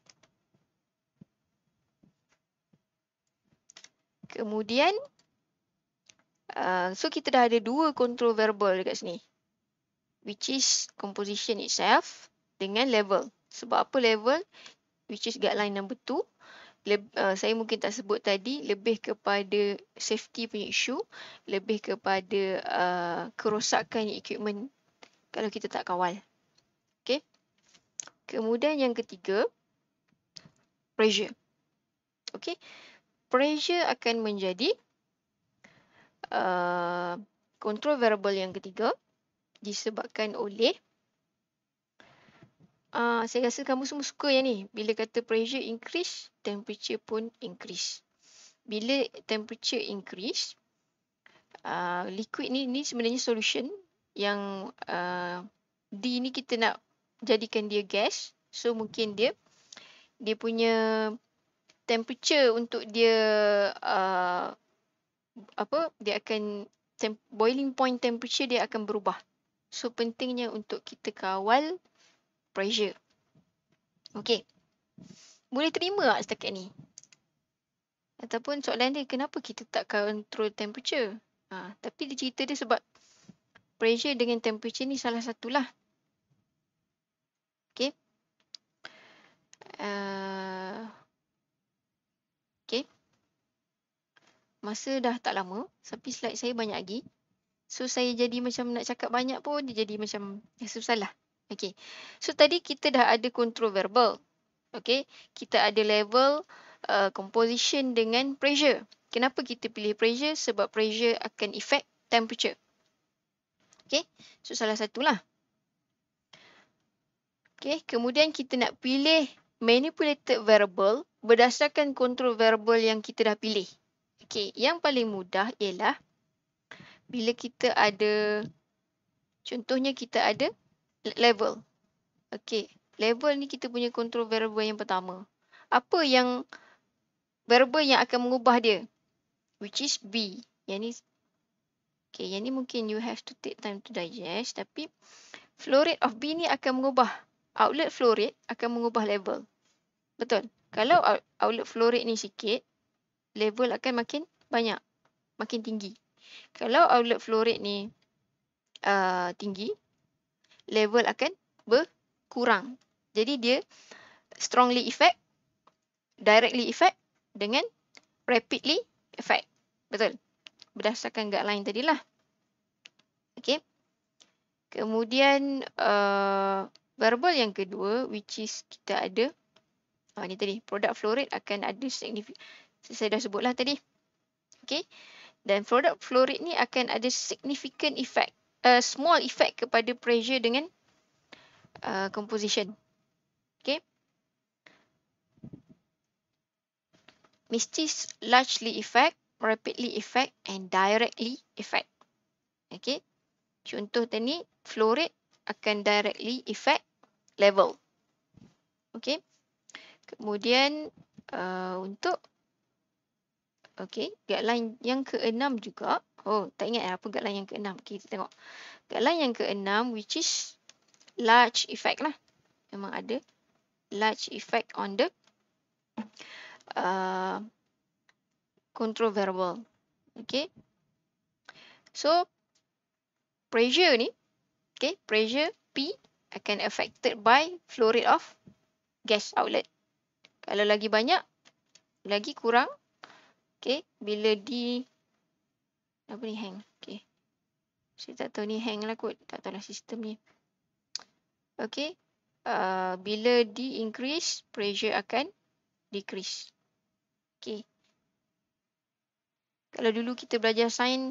Kemudian, uh, so kita dah ada dua control verbal dekat sini. Which is composition itself dengan level. Sebab apa level? Which is guideline number two. Le uh, saya mungkin tak sebut tadi, lebih kepada safety punya isu, Lebih kepada uh, kerosakan equipment kalau kita tak kawal. Okay. Kemudian yang ketiga, pressure. Okay pressure akan menjadi kontrol uh, variable yang ketiga disebabkan oleh uh, saya rasa kamu semua suka yang ni bila kata pressure increase temperature pun increase bila temperature increase uh, liquid ni ni sebenarnya solution yang uh, D ni kita nak jadikan dia gas so mungkin dia dia punya temperature untuk dia uh, apa dia akan boiling point temperature dia akan berubah. So pentingnya untuk kita kawal pressure. Okey. Boleh terima tak setakat ni? Ataupun soalan dia kenapa kita tak control temperature? Ha, tapi dia cerita dia sebab pressure dengan temperature ni salah satulah. Okey. Uh, masa dah tak lama tapi slide saya banyak lagi so saya jadi macam nak cakap banyak pun dia jadi macam ya, susah lah okey so tadi kita dah ada control verbal okey kita ada level uh, composition dengan pressure kenapa kita pilih pressure sebab pressure akan effect temperature okey so salah satulah okey kemudian kita nak pilih manipulated variable berdasarkan control variable yang kita dah pilih Okey, yang paling mudah ialah bila kita ada contohnya kita ada level. Okey, level ni kita punya control variable yang pertama. Apa yang variable yang akan mengubah dia? Which is B. Yang ni Okey, yang ni mungkin you have to take time to digest tapi flow rate of B ni akan mengubah outlet flow rate akan mengubah level. Betul. Kalau outlet flow rate ni sikit, level akan makin banyak, makin tinggi. Kalau outlet flow rate ni uh, tinggi, level akan berkurang. Jadi dia strongly effect, directly effect dengan rapidly effect. Betul. Berdasarkan guideline tadi lah. Okay. Kemudian uh, variable yang kedua which is kita ada. Oh, ni tadi. Product flow rate akan ada signif saya dah sebutlah tadi. Okay. Dan produk fluorid ni akan ada significant effect, uh, small effect kepada pressure dengan uh, composition. Okay. Mistis largely effect, rapidly effect and directly effect. Okay. Contoh tadi, fluorid akan directly effect level. Okay. Kemudian uh, untuk Okay, guideline yang keenam juga. Oh, tak ingat eh, apa guideline yang keenam. Okay, kita tengok. Guideline yang keenam, which is large effect lah. Memang ada large effect on the uh, control variable. Okay. So, pressure ni, okay, pressure P akan affected by flow rate of gas outlet. Kalau lagi banyak, lagi kurang Okay, bila D apa ni hang? Okay. Saya tak tahu ni hang lah kot. Tak tahu lah sistem ni. Okay. Uh, bila D increase, pressure akan decrease. Okay. Kalau dulu kita belajar sign,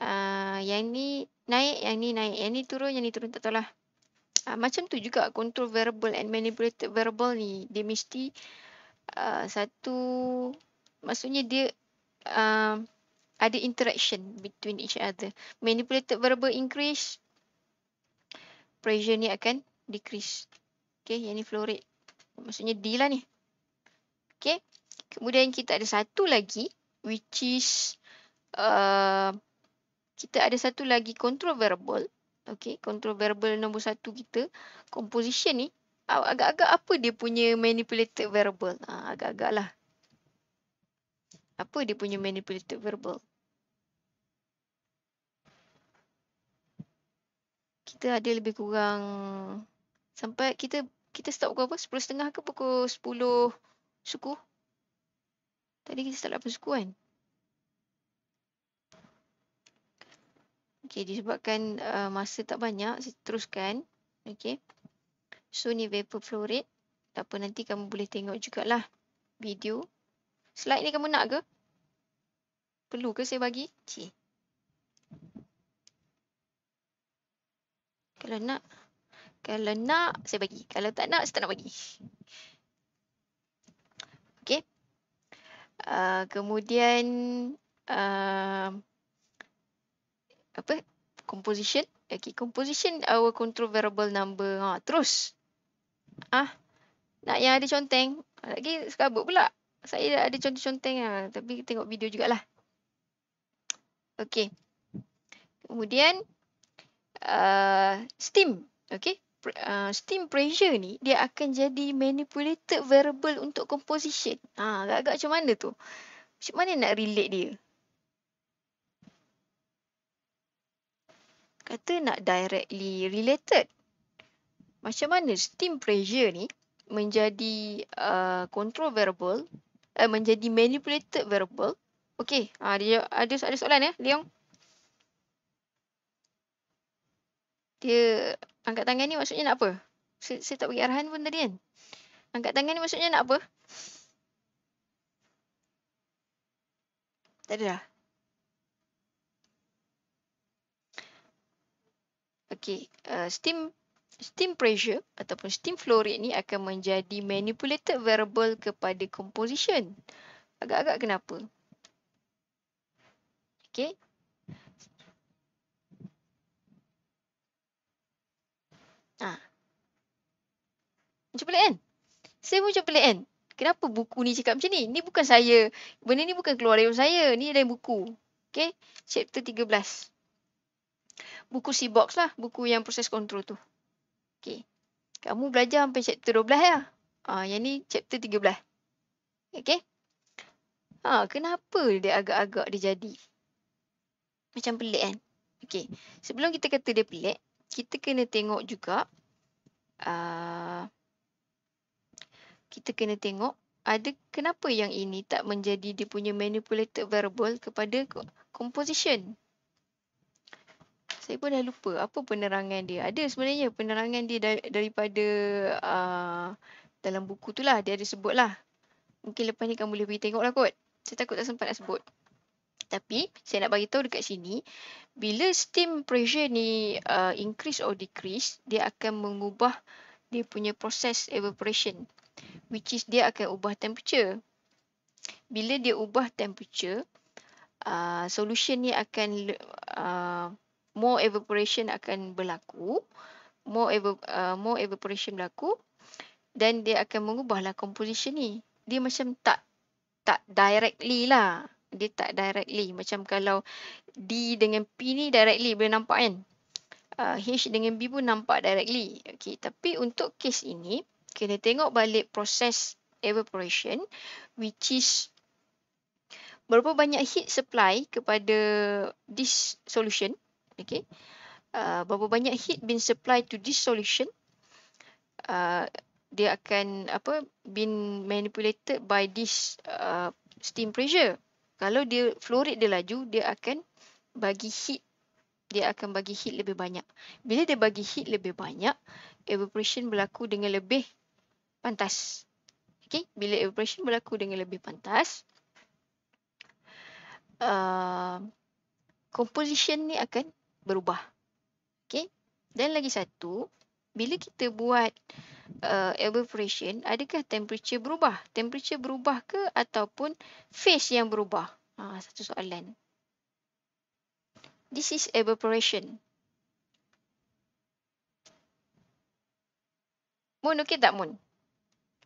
uh, yang ni naik, yang ni naik, yang ni turun, yang ni turun, tak tahu lah. Uh, ah, macam tu juga control variable and manipulated variable ni. Dia mesti uh, satu, maksudnya dia uh, ada interaction between each other. Manipulated verbal increase, pressure ni akan decrease. Okay, yang ni flow rate. Maksudnya D lah ni. Okay, kemudian kita ada satu lagi which is uh, kita ada satu lagi control variable. Okay, control variable nombor satu kita. Composition ni agak-agak apa dia punya manipulated variable? Ah, agak-agak lah apa dia punya manipulated verbal? Kita ada lebih kurang sampai kita kita start pukul apa? Sepuluh setengah ke pukul sepuluh suku? Tadi kita start lapan suku kan? Okay, disebabkan uh, masa tak banyak, saya teruskan. Okay. So, ni vapor fluoride. Tak apa, nanti kamu boleh tengok jugalah video. Slide ni kamu nak ke? Perlu ke saya bagi? Cik. Kalau nak, kalau nak saya bagi. Kalau tak nak, saya tak nak bagi. Okay? Uh, kemudian, uh, apa? Composition. Okay, composition our control variable number. Ha, terus. Ah, nak yang ada conteng. Lagi sekabut pula. Saya dah ada contoh-contoh lah. Tapi tengok video jugalah. Okay. Kemudian. Uh, steam. Okay. Uh, steam pressure ni. Dia akan jadi manipulated variable untuk composition. Ha, agak-agak macam mana tu? Macam mana nak relate dia? Kata nak directly related. Macam mana steam pressure ni menjadi uh, control variable uh, menjadi manipulated variable. Okey, uh, ah, ada, ada ada soalan ya, eh, Leon? Dia angkat tangan ni maksudnya nak apa? Saya, saya tak bagi arahan pun tadi kan. Angkat tangan ni maksudnya nak apa? Tak ada lah. okay, uh, eh, steam steam pressure ataupun steam flow rate ni akan menjadi manipulated variable kepada composition. Agak-agak kenapa? Okay. Ah, ha. Macam pelik kan? Saya pun macam pelik kan? Kenapa buku ni cakap macam ni? Ni bukan saya. Benda ni bukan keluar dari saya. Ni dari buku. Okay. Chapter 13. Buku C-Box lah. Buku yang proses kontrol tu. Okey. Kamu belajar sampai chapter 12 lah. Ya? Ha, yang ni chapter 13. Okey. Ha, kenapa dia agak-agak dia jadi? Macam pelik kan? Okey. Sebelum kita kata dia pelik, kita kena tengok juga. Uh, kita kena tengok ada kenapa yang ini tak menjadi dia punya manipulated variable kepada composition saya pun dah lupa apa penerangan dia. Ada sebenarnya penerangan dia daripada uh, dalam buku tu lah. Dia ada sebut lah. Mungkin lepas ni kamu boleh pergi tengok lah kot. Saya takut tak sempat nak sebut. Tapi saya nak bagi tahu dekat sini, bila steam pressure ni uh, increase or decrease, dia akan mengubah dia punya proses evaporation. Which is dia akan ubah temperature. Bila dia ubah temperature, uh, solution ni akan uh, more evaporation akan berlaku more ever, uh, more evaporation berlaku dan dia akan mengubahlah composition ni dia macam tak tak directly lah dia tak directly macam kalau D dengan P ni directly boleh nampak kan uh, H dengan B pun nampak directly okey tapi untuk kes ini kena tengok balik proses evaporation which is berapa banyak heat supply kepada this solution Okay. Uh, berapa banyak heat been supplied to this solution? Uh, dia akan apa been manipulated by this uh, steam pressure. Kalau dia flow dia laju, dia akan bagi heat dia akan bagi heat lebih banyak. Bila dia bagi heat lebih banyak, evaporation berlaku dengan lebih pantas. Okay? Bila evaporation berlaku dengan lebih pantas, uh, composition ni akan berubah. Okay. Dan lagi satu, bila kita buat uh, evaporation, adakah temperature berubah? Temperature berubah ke ataupun phase yang berubah? Ha, satu soalan. This is evaporation. Moon, okay tak Moon?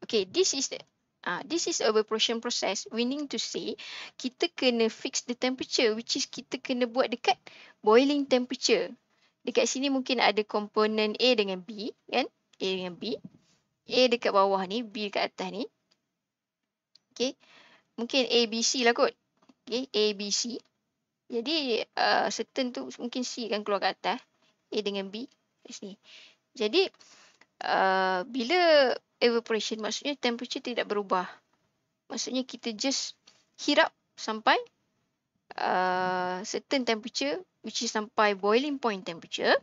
Okay, this is the Uh, this is evaporation process. Meaning to say, kita kena fix the temperature which is kita kena buat dekat boiling temperature. Dekat sini mungkin ada komponen A dengan B, kan? A dengan B. A dekat bawah ni, B dekat atas ni. Okay. Mungkin A, B, C lah kot. Okay, A, B, C. Jadi, uh, certain tu mungkin C kan keluar kat atas. A dengan B. Sini. Jadi, uh, bila evaporation maksudnya temperature tidak berubah. Maksudnya kita just hirap sampai uh, certain temperature which is sampai boiling point temperature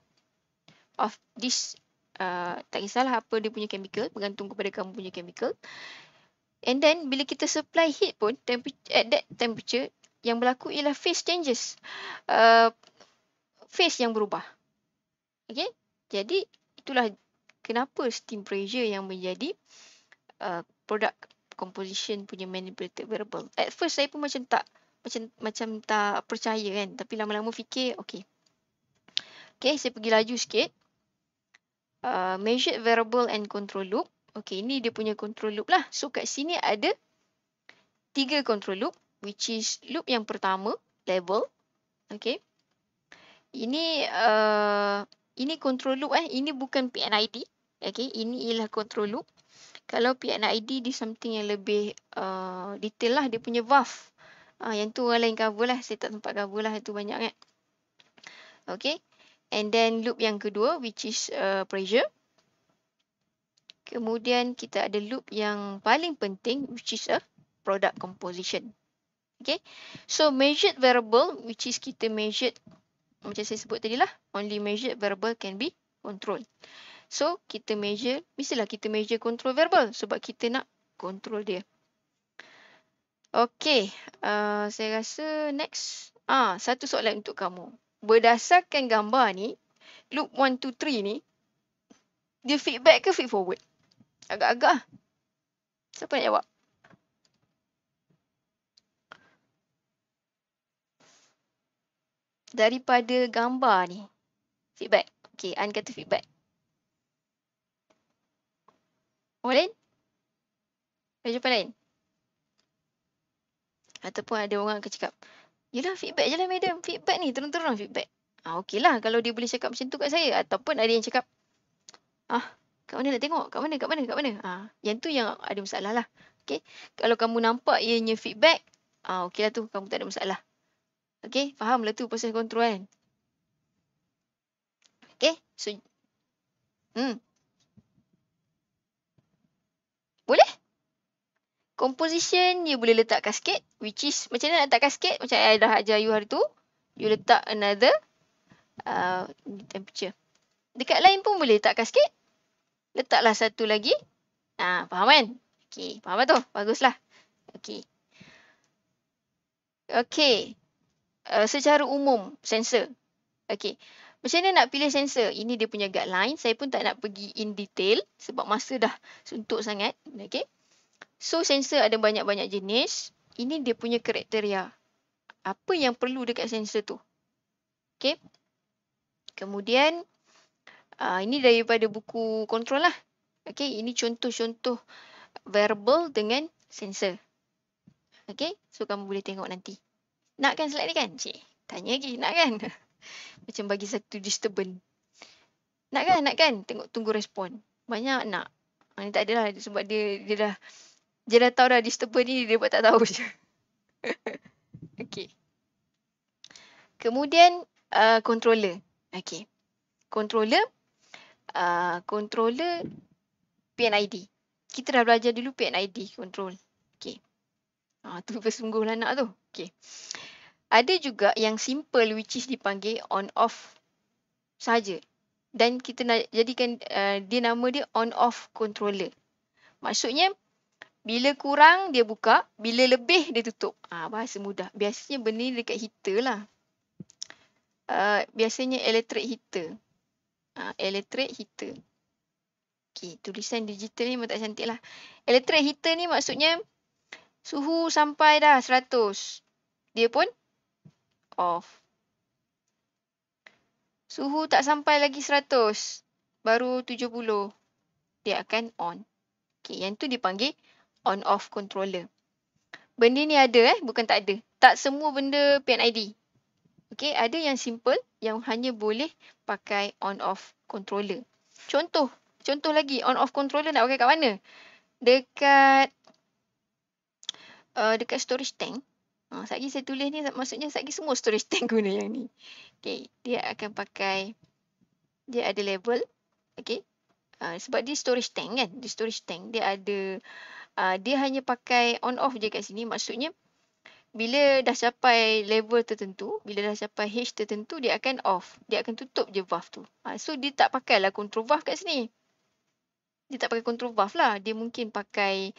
of this uh, tak kisahlah apa dia punya chemical bergantung kepada kamu punya chemical and then bila kita supply heat pun temperature at that temperature yang berlaku ialah phase changes uh, phase yang berubah okay jadi itulah kenapa steam pressure yang menjadi uh, produk composition punya manipulated variable. At first saya pun macam tak macam macam tak percaya kan tapi lama-lama fikir okey. Okey, saya pergi laju sikit. Uh, measured variable and control loop. Okey, ini dia punya control loop lah. So kat sini ada tiga control loop which is loop yang pertama level. Okey. Ini uh, ini control loop eh, ini bukan PNID. Okay, ini ialah control loop. Kalau PNID di something yang lebih uh, detail lah, dia punya valve. Uh, yang tu orang lain cover lah. Saya tak sempat cover lah. Itu banyak kan. Okay. And then loop yang kedua which is uh, pressure. Kemudian kita ada loop yang paling penting which is a product composition. Okay. So measured variable which is kita measured. Macam saya sebut tadi lah. Only measured variable can be controlled. So, kita measure, mestilah kita measure control verbal sebab kita nak control dia. Okay, uh, saya rasa next. Ah, satu soalan untuk kamu. Berdasarkan gambar ni, loop 1, 2, 3 ni, dia feedback ke feed forward? Agak-agak. Siapa nak jawab? Daripada gambar ni, feedback. Okay, Anne kata feedback. Orang lain? Orang jumpa lain? Ataupun ada orang akan cakap, Yelah, feedback je lah madam. Feedback ni, turun terang feedback. Ah, okey lah kalau dia boleh cakap macam tu kat saya. Ataupun ada yang cakap, ah, kat mana nak tengok? Kat mana, kat mana, kat mana? Ah, yang tu yang ada masalah lah. Okay. Kalau kamu nampak ianya feedback, ah, okey lah tu, kamu tak ada masalah. Okay, faham lah tu proses kontrol kan? Okay, so, hmm, boleh? Composition, you boleh letak kasket. Which is, macam mana nak letak kasket? Macam I dah ajar you hari tu. You letak another uh, temperature. Dekat lain pun boleh letak kasket. Letaklah satu lagi. Ha, faham kan? Okay, faham tu? Baguslah. Okay. Okay. Uh, secara umum, sensor. Okay. Macam mana nak pilih sensor? Ini dia punya guideline. Saya pun tak nak pergi in detail sebab masa dah suntuk sangat. Okay. So, sensor ada banyak-banyak jenis. Ini dia punya kriteria. Apa yang perlu dekat sensor tu? Okay. Kemudian, uh, ini daripada buku kontrol lah. Okay. Ini contoh-contoh variable dengan sensor. Okay. So, kamu boleh tengok nanti. Nak kan slide ni kan? Cik, tanya lagi. Nak kan? macam bagi satu disturbance. Nak kan? Nak kan? Tengok tunggu respon. Banyak nak. Ini ha, tak adalah sebab dia dia dah dia dah tahu dah disturbance ni dia buat tak tahu je. okay. Kemudian uh, controller. Okay. Controller. Uh, controller PNID. Kita dah belajar dulu PNID control. Okay. Ah, uh, tu bersungguh lah nak tu. Okay. Ada juga yang simple which is dipanggil on off saja. Dan kita nak jadikan uh, dia nama dia on off controller. Maksudnya bila kurang dia buka, bila lebih dia tutup. Ha, bahasa mudah. Biasanya benda ni dekat heater lah. Uh, biasanya electric heater. Uh, electric heater. Okay, tulisan digital ni memang tak cantik lah. Electric heater ni maksudnya suhu sampai dah 100. Dia pun off. Suhu tak sampai lagi 100. Baru 70. Dia akan on. Okay, yang tu dipanggil on-off controller. Benda ni ada eh. Bukan tak ada. Tak semua benda PNID. Okay, ada yang simple. Yang hanya boleh pakai on-off controller. Contoh. Contoh lagi. On-off controller nak pakai kat mana? Dekat. Uh, dekat storage tank. Satgi ha, saya tulis ni maksudnya Satgi semua storage tank guna yang ni. Okay. Dia akan pakai. Dia ada level, Okay. Uh, sebab dia storage tank kan. Dia storage tank. Dia ada. Uh, dia hanya pakai on off je kat sini. Maksudnya. Bila dah capai level tertentu. Bila dah capai H tertentu. Dia akan off. Dia akan tutup je valve tu. Uh, so dia tak pakai lah control valve kat sini. Dia tak pakai control valve lah. Dia mungkin pakai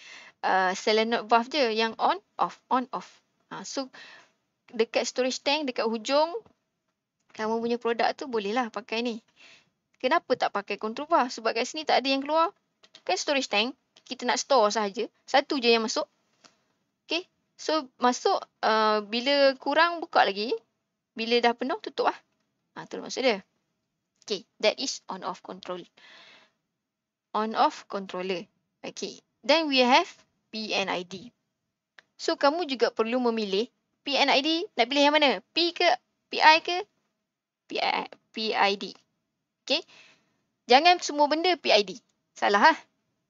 uh, selenoid valve je. Yang on off. On off. Ha, so, dekat storage tank, dekat hujung, kamu punya produk tu bolehlah pakai ni. Kenapa tak pakai kontrubah? Sebab kat sini tak ada yang keluar. Kan storage tank, kita nak store sahaja. Satu je yang masuk. Okay. So, masuk uh, bila kurang, buka lagi. Bila dah penuh, tutup lah. Ha, tu maksud dia. Okay, that is on-off control. On-off controller. Okay. Then we have PNID. So kamu juga perlu memilih PNID nak pilih yang mana? P ke PI ke PID? Okay. Jangan semua benda PID. Salah ha?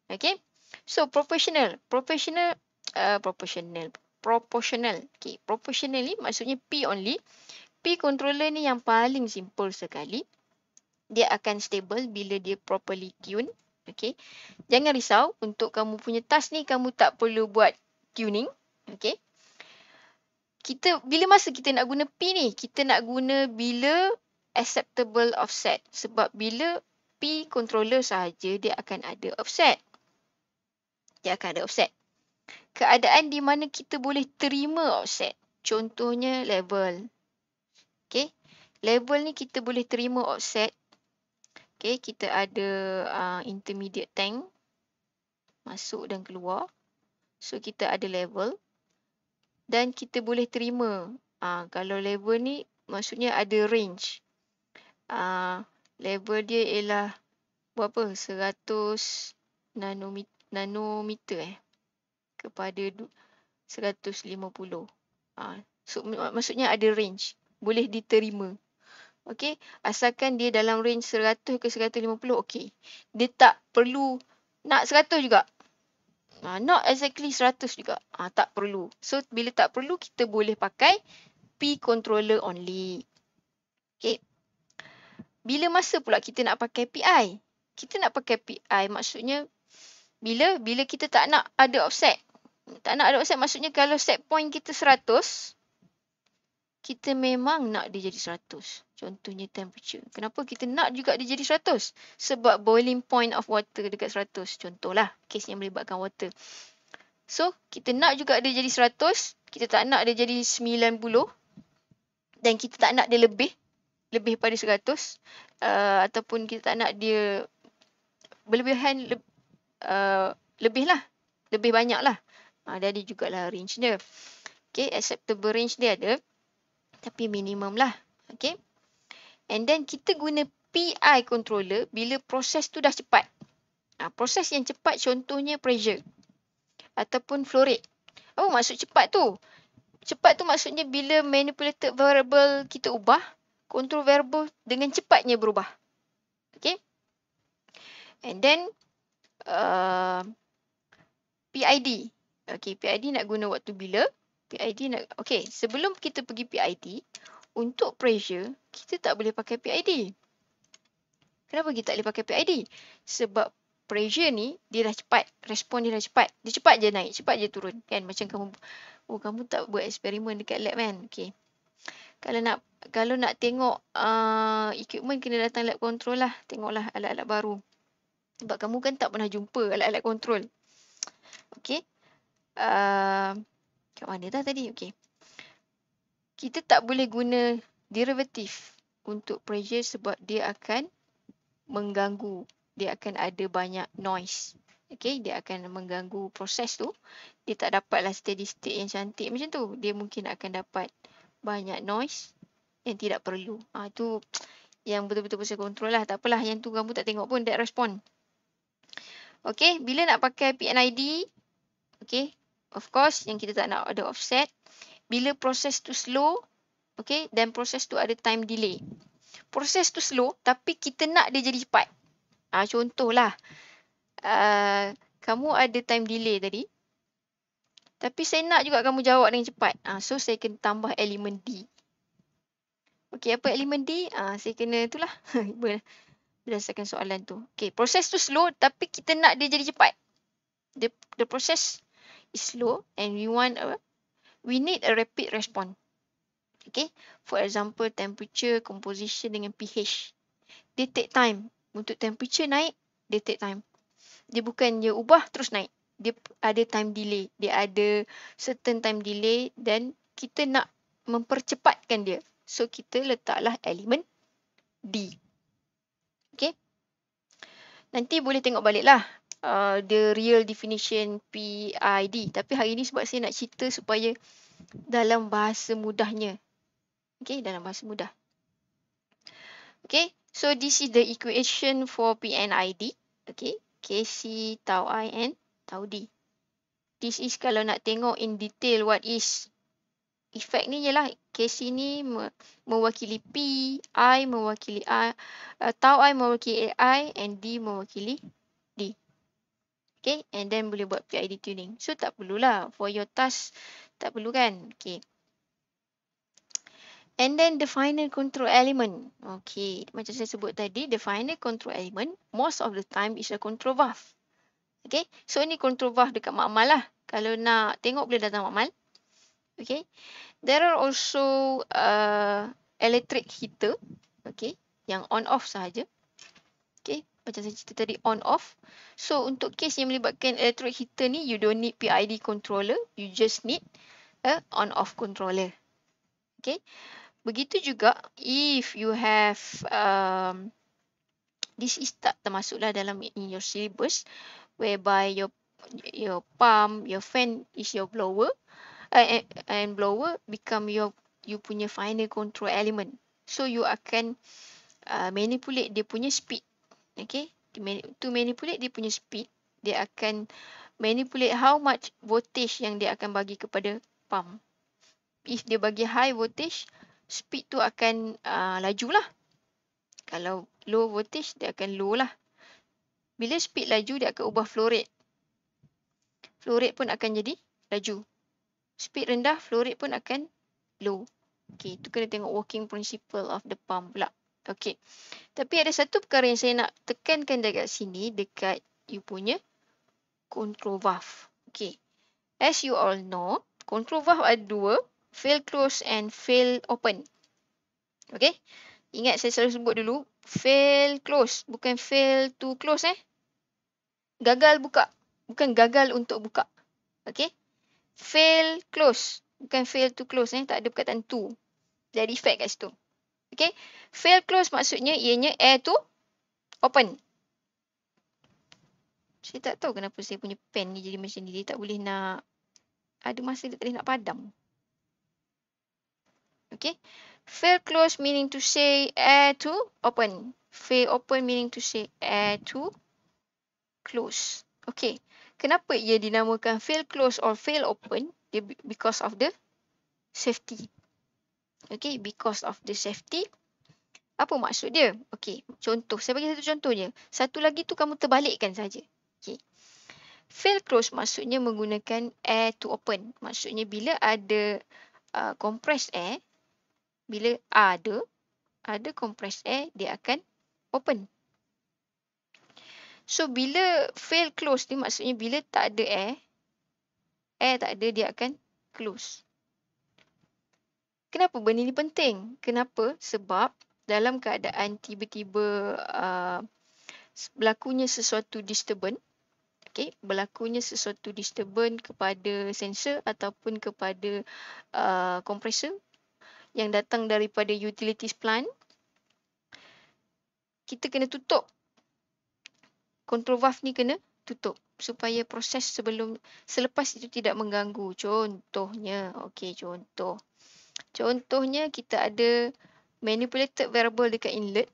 Okay. So professional. Professional. Uh, professional. Proportional. Okay. Proportional ni maksudnya P only. P controller ni yang paling simple sekali. Dia akan stable bila dia properly tune. Okay. Jangan risau. Untuk kamu punya task ni kamu tak perlu buat tuning. Okay. Kita, bila masa kita nak guna P ni? Kita nak guna bila acceptable offset. Sebab bila P controller sahaja, dia akan ada offset. Dia akan ada offset. Keadaan di mana kita boleh terima offset. Contohnya level. Okay. Level ni kita boleh terima offset. Okay. Kita ada uh, intermediate tank. Masuk dan keluar. So kita ada level dan kita boleh terima uh, kalau level ni maksudnya ada range. Uh, ah, level dia ialah berapa? 100 nanometer, nanometer eh kepada 150. Uh, ah, so, maksudnya ada range. Boleh diterima. Okey, asalkan dia dalam range 100 ke 150, okey. Dia tak perlu nak 100 juga, Uh, not exactly 100 juga. Uh, tak perlu. So, bila tak perlu, kita boleh pakai P controller only. Okay. Bila masa pula kita nak pakai PI? Kita nak pakai PI maksudnya bila bila kita tak nak ada offset. Tak nak ada offset maksudnya kalau set point kita 100, kita memang nak dia jadi 100. Contohnya temperature. Kenapa kita nak juga dia jadi 100? Sebab boiling point of water dekat 100. Contohlah, kes yang melibatkan water. So, kita nak juga dia jadi 100. Kita tak nak dia jadi 90. Dan kita tak nak dia lebih. Lebih pada 100. Uh, ataupun kita tak nak dia berlebihan. Le- uh, lebih lah. Lebih banyak lah. Uh, dia ada lah range dia. Okay, acceptable range dia ada. Tapi minimum lah. Okay. And then kita guna PI controller bila proses tu dah cepat. Ha, proses yang cepat contohnya pressure ataupun flow rate. Apa oh, maksud cepat tu? Cepat tu maksudnya bila manipulated variable kita ubah, control variable dengan cepatnya berubah. Okay. And then, uh, PID. Okay, PID nak guna waktu bila? PID nak, okay. Sebelum kita pergi PID, untuk pressure, kita tak boleh pakai PID. Kenapa kita tak boleh pakai PID? Sebab pressure ni, dia dah cepat. Respon dia dah cepat. Dia cepat je naik, cepat je turun. Kan? Macam kamu, oh kamu tak buat eksperimen dekat lab kan? Okay. Kalau nak kalau nak tengok uh, equipment, kena datang lab control lah. Tengoklah alat-alat baru. Sebab kamu kan tak pernah jumpa alat-alat control. Okay. Uh, kat mana dah tadi? Okay kita tak boleh guna derivative untuk pressure sebab dia akan mengganggu dia akan ada banyak noise okay? dia akan mengganggu proses tu dia tak dapatlah steady state yang cantik macam tu dia mungkin akan dapat banyak noise yang tidak perlu ha, tu yang betul-betul pusing kontrol lah tak apalah yang tu kamu tak tengok pun that respond Okay, bila nak pakai PNID okay? of course yang kita tak nak ada offset bila proses tu slow, okay, dan proses tu ada time delay. Proses tu slow, tapi kita nak dia jadi cepat. Ha, contohlah, uh, kamu ada time delay tadi, tapi saya nak juga kamu jawab dengan cepat. Ha, so, saya kena tambah elemen D. Okay, apa elemen D? Ha, saya kena itulah. Berdasarkan soalan tu. Okay, proses tu slow, tapi kita nak dia jadi cepat. The, the process is slow and we want a, we need a rapid response. Okay, for example, temperature, composition dengan pH. they take time. Untuk temperature naik, they take time. Dia bukan dia ubah terus naik. Dia ada time delay. Dia ada certain time delay dan kita nak mempercepatkan dia. So, kita letaklah elemen D. Okay. Nanti boleh tengok baliklah Uh, the real definition PID. Tapi hari ini sebab saya nak cerita supaya dalam bahasa mudahnya. Okay, dalam bahasa mudah. Okay, so this is the equation for PNID. Okay, KC tau I and tau D. This is kalau nak tengok in detail what is effect ni ialah KC ni mewakili P, I mewakili I, uh, uh, tau I mewakili I and D mewakili D. Okay, and then boleh buat PID tuning. So, tak perlulah for your task. Tak perlu kan? Okay. And then the final control element. Okay, macam saya sebut tadi, the final control element most of the time is a control valve. Okay, so ni control valve dekat makmal lah. Kalau nak tengok boleh datang makmal. Okay, there are also uh, electric heater. Okay, yang on off sahaja. Okay, macam saya cerita tadi on off. So untuk case yang melibatkan electric heater ni you don't need PID controller, you just need a on off controller. Okay. Begitu juga if you have um, this is tak termasuklah dalam in your syllabus whereby your your pump, your fan is your blower uh, and, and blower become your you punya final control element. So you akan uh, manipulate dia punya speed Okay. To manipulate dia punya speed, dia akan manipulate how much voltage yang dia akan bagi kepada pump. If dia bagi high voltage, speed tu akan uh, ah, laju lah. Kalau low voltage, dia akan low lah. Bila speed laju, dia akan ubah flow rate. Flow rate pun akan jadi laju. Speed rendah, flow rate pun akan low. Okay, tu kena tengok working principle of the pump pula. Okey. Tapi ada satu perkara yang saya nak tekankan dekat sini, dekat you punya control valve. Okey. As you all know, control valve ada dua, fail close and fail open. Okey. Ingat saya selalu sebut dulu, fail close, bukan fail to close eh. Gagal buka, bukan gagal untuk buka. Okey. Fail close, bukan fail to close eh, tak ada perkataan to. Jadi fail kat situ. Okay. Fail close maksudnya ianya air tu open. Saya tak tahu kenapa saya punya pen ni jadi macam ni. Dia tak boleh nak. Ada masa dia tak boleh nak padam. Okay. Fail close meaning to say air to open. Fail open meaning to say air to close. Okay. Kenapa ia dinamakan fail close or fail open? because of the safety. Okay, because of the safety. Apa maksud dia? Okay, contoh. Saya bagi satu contohnya. Satu lagi tu kamu terbalikkan saja. Okay. Fail close maksudnya menggunakan air to open. Maksudnya bila ada uh, compressed air, bila ada, ada compressed air, dia akan open. So, bila fail close ni maksudnya bila tak ada air, air tak ada, dia akan close kenapa benda ni penting? Kenapa? Sebab dalam keadaan tiba-tiba uh, berlakunya sesuatu disturbance, okay, berlakunya sesuatu disturbance kepada sensor ataupun kepada uh, kompresor yang datang daripada utilities plant, kita kena tutup. Control valve ni kena tutup supaya proses sebelum selepas itu tidak mengganggu contohnya okey contoh Contohnya kita ada manipulated variable dekat inlet.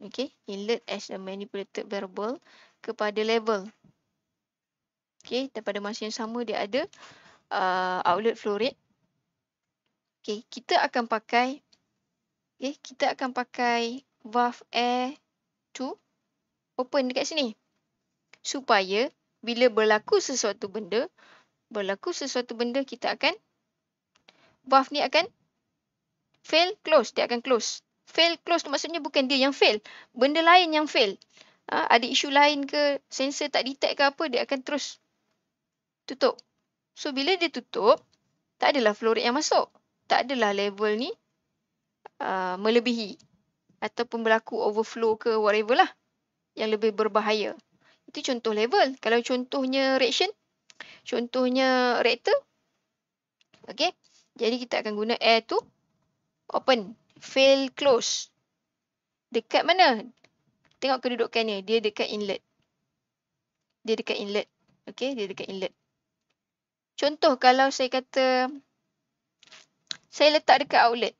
Okay. Inlet as a manipulated variable kepada level. Okay. Daripada masa yang sama dia ada uh, outlet flow rate. Okay. Kita akan pakai. Okay. Kita akan pakai valve air to open dekat sini. Supaya bila berlaku sesuatu benda. Berlaku sesuatu benda kita akan valve ni akan fail, close. Dia akan close. Fail, close tu maksudnya bukan dia yang fail. Benda lain yang fail. Ha, ada isu lain ke, sensor tak detect ke apa, dia akan terus tutup. So, bila dia tutup, tak adalah flow rate yang masuk. Tak adalah level ni uh, melebihi. Ataupun berlaku overflow ke whatever lah. Yang lebih berbahaya. Itu contoh level. Kalau contohnya reaction, contohnya reactor, okay, jadi kita akan guna air tu open, fail, close. Dekat mana? Tengok kedudukannya. Dia dekat inlet. Dia dekat inlet. Okay, dia dekat inlet. Contoh kalau saya kata saya letak dekat outlet.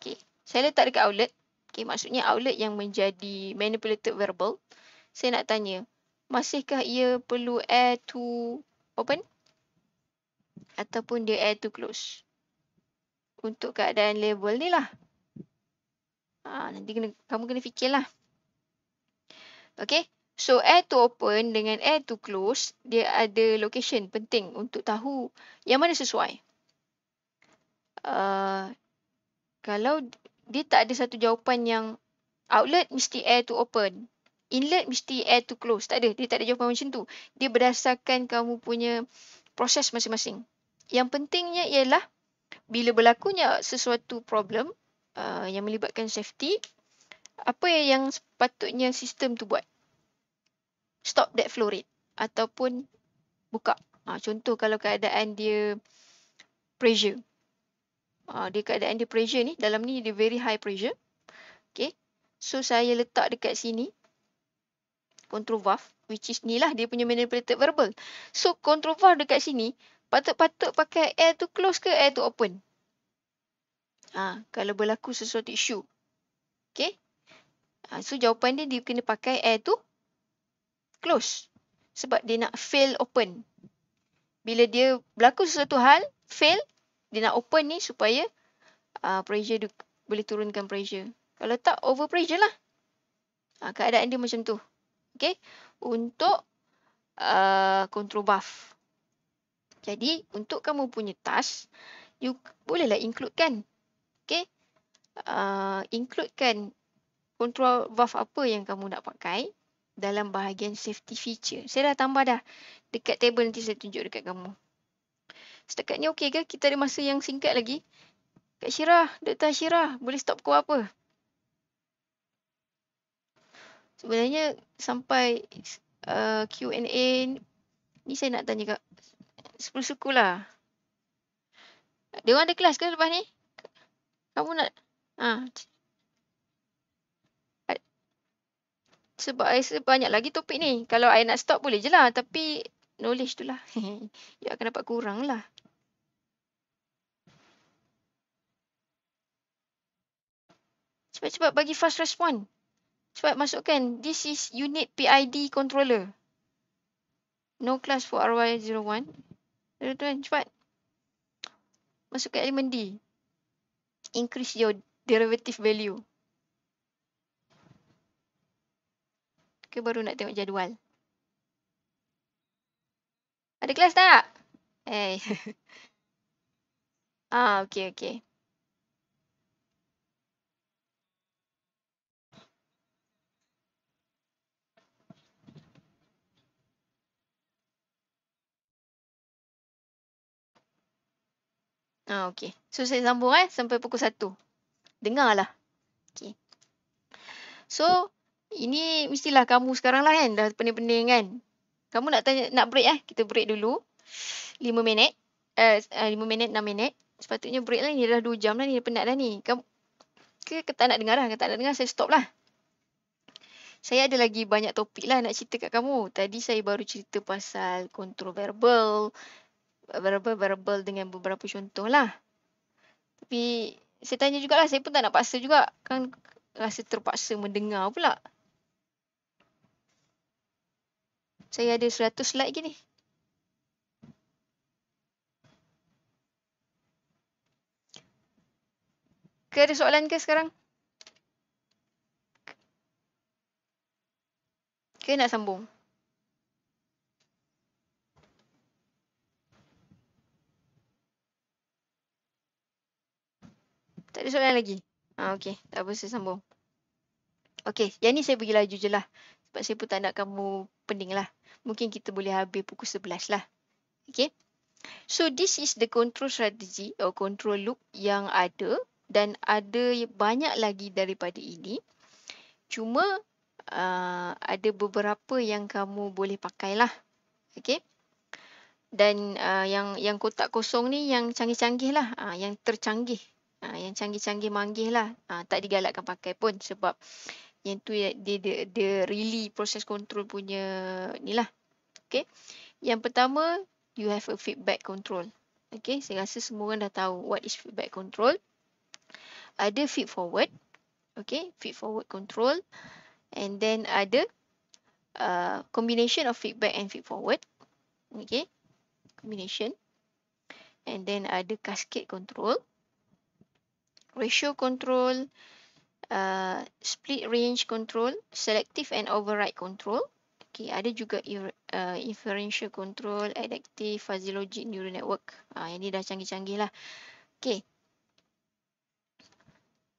Okay, saya letak dekat outlet. Okay, maksudnya outlet yang menjadi manipulated verbal, Saya nak tanya, masihkah ia perlu air to open? Okay ataupun dia air to close. Untuk keadaan label ni lah. Ha, nanti kena, kamu kena fikirlah. Okay. So air to open dengan air to close, dia ada location penting untuk tahu yang mana sesuai. Uh, kalau dia tak ada satu jawapan yang outlet mesti air to open. Inlet mesti air to close. Tak ada. Dia tak ada jawapan macam tu. Dia berdasarkan kamu punya proses masing-masing. Yang pentingnya ialah bila berlakunya sesuatu problem uh, yang melibatkan safety, apa yang sepatutnya sistem tu buat? Stop that flow rate ataupun buka. Ha, contoh kalau keadaan dia pressure. Ha, dia keadaan dia pressure ni, dalam ni dia very high pressure. Okay. So saya letak dekat sini control valve which is ni lah dia punya manipulated verbal. So control valve dekat sini patut-patut pakai air to close ke air to open? Ha, kalau berlaku sesuatu isu. Okay. Ha, so jawapan dia dia kena pakai air to close. Sebab dia nak fail open. Bila dia berlaku sesuatu hal, fail, dia nak open ni supaya uh, pressure dia, boleh turunkan pressure. Kalau tak, over pressure lah. Ha, keadaan dia macam tu. Okay, untuk uh, control buff. Jadi untuk kamu punya task you bolehlah include kan. Okey. Uh, include kan control buff apa yang kamu nak pakai dalam bahagian safety feature. Saya dah tambah dah dekat table nanti saya tunjuk dekat kamu. Setakat ni okey ke? Kita ada masa yang singkat lagi. Kak Syirah, Dr. Syirah, boleh stop kau apa? sebenarnya sampai uh, Q&A ni saya nak tanya kak sepuluh suku lah. Dia ada kelas ke lepas ni? Kamu nak ha. Sebab saya banyak lagi topik ni. Kalau saya nak stop boleh je lah. Tapi knowledge tu lah. Dia akan dapat kurang lah. Cepat-cepat bagi fast respond. Cepat masukkan. This is unit PID controller. No class for RY01. Tuan-tuan, cepat. Masukkan elemen D. Increase your derivative value. Okay, baru nak tengok jadual. Ada kelas tak? Eh. Hey. ah, okay, okay. Ah, okey. So, saya sambung eh sampai pukul 1. Dengarlah. Okey. So, ini mestilah kamu sekarang lah kan. Dah pening-pening kan. Kamu nak tanya, nak break eh. Kita break dulu. 5 minit. Eh, 5 eh, minit, 6 minit. Sepatutnya break lah. Ini dah 2 jam lah. ni dah penat dah ni. Kamu, ke, ke tak nak dengar lah. Ke tak nak dengar, saya stop lah. Saya ada lagi banyak topik lah nak cerita kat kamu. Tadi saya baru cerita pasal kontrol verbal verbal verbal dengan beberapa contoh lah. Tapi saya tanya juga lah, saya pun tak nak paksa juga. Kan rasa terpaksa mendengar pula. Saya ada 100 slide lagi ni. Ke ada soalan ke sekarang? Ke nak sambung? Tak ada soalan lagi? Ha, okey. Tak apa, saya sambung. Okay, yang ni saya pergi laju je lah. Sebab saya pun tak nak kamu pening lah. Mungkin kita boleh habis pukul 11 lah. Okay. So, this is the control strategy or control loop yang ada. Dan ada banyak lagi daripada ini. Cuma, uh, ada beberapa yang kamu boleh pakai lah. Okey. Dan uh, yang yang kotak kosong ni yang canggih-canggih lah. Uh, yang tercanggih. Ha, yang canggih-canggih manggih lah. Ha, tak digalakkan pakai pun sebab yang tu dia, dia, dia really proses control punya ni lah. Okay. Yang pertama, you have a feedback control. Okay. Saya rasa semua orang dah tahu what is feedback control. Ada feed forward. Okay. Feed forward control. And then ada uh, combination of feedback and feed forward. Okay. Combination. And then ada cascade control ratio control, uh, split range control, selective and override control. Okay, ada juga uh, inferential control, adaptive, fuzzy logic neural network. Uh, ini dah canggih-canggih lah. Okay.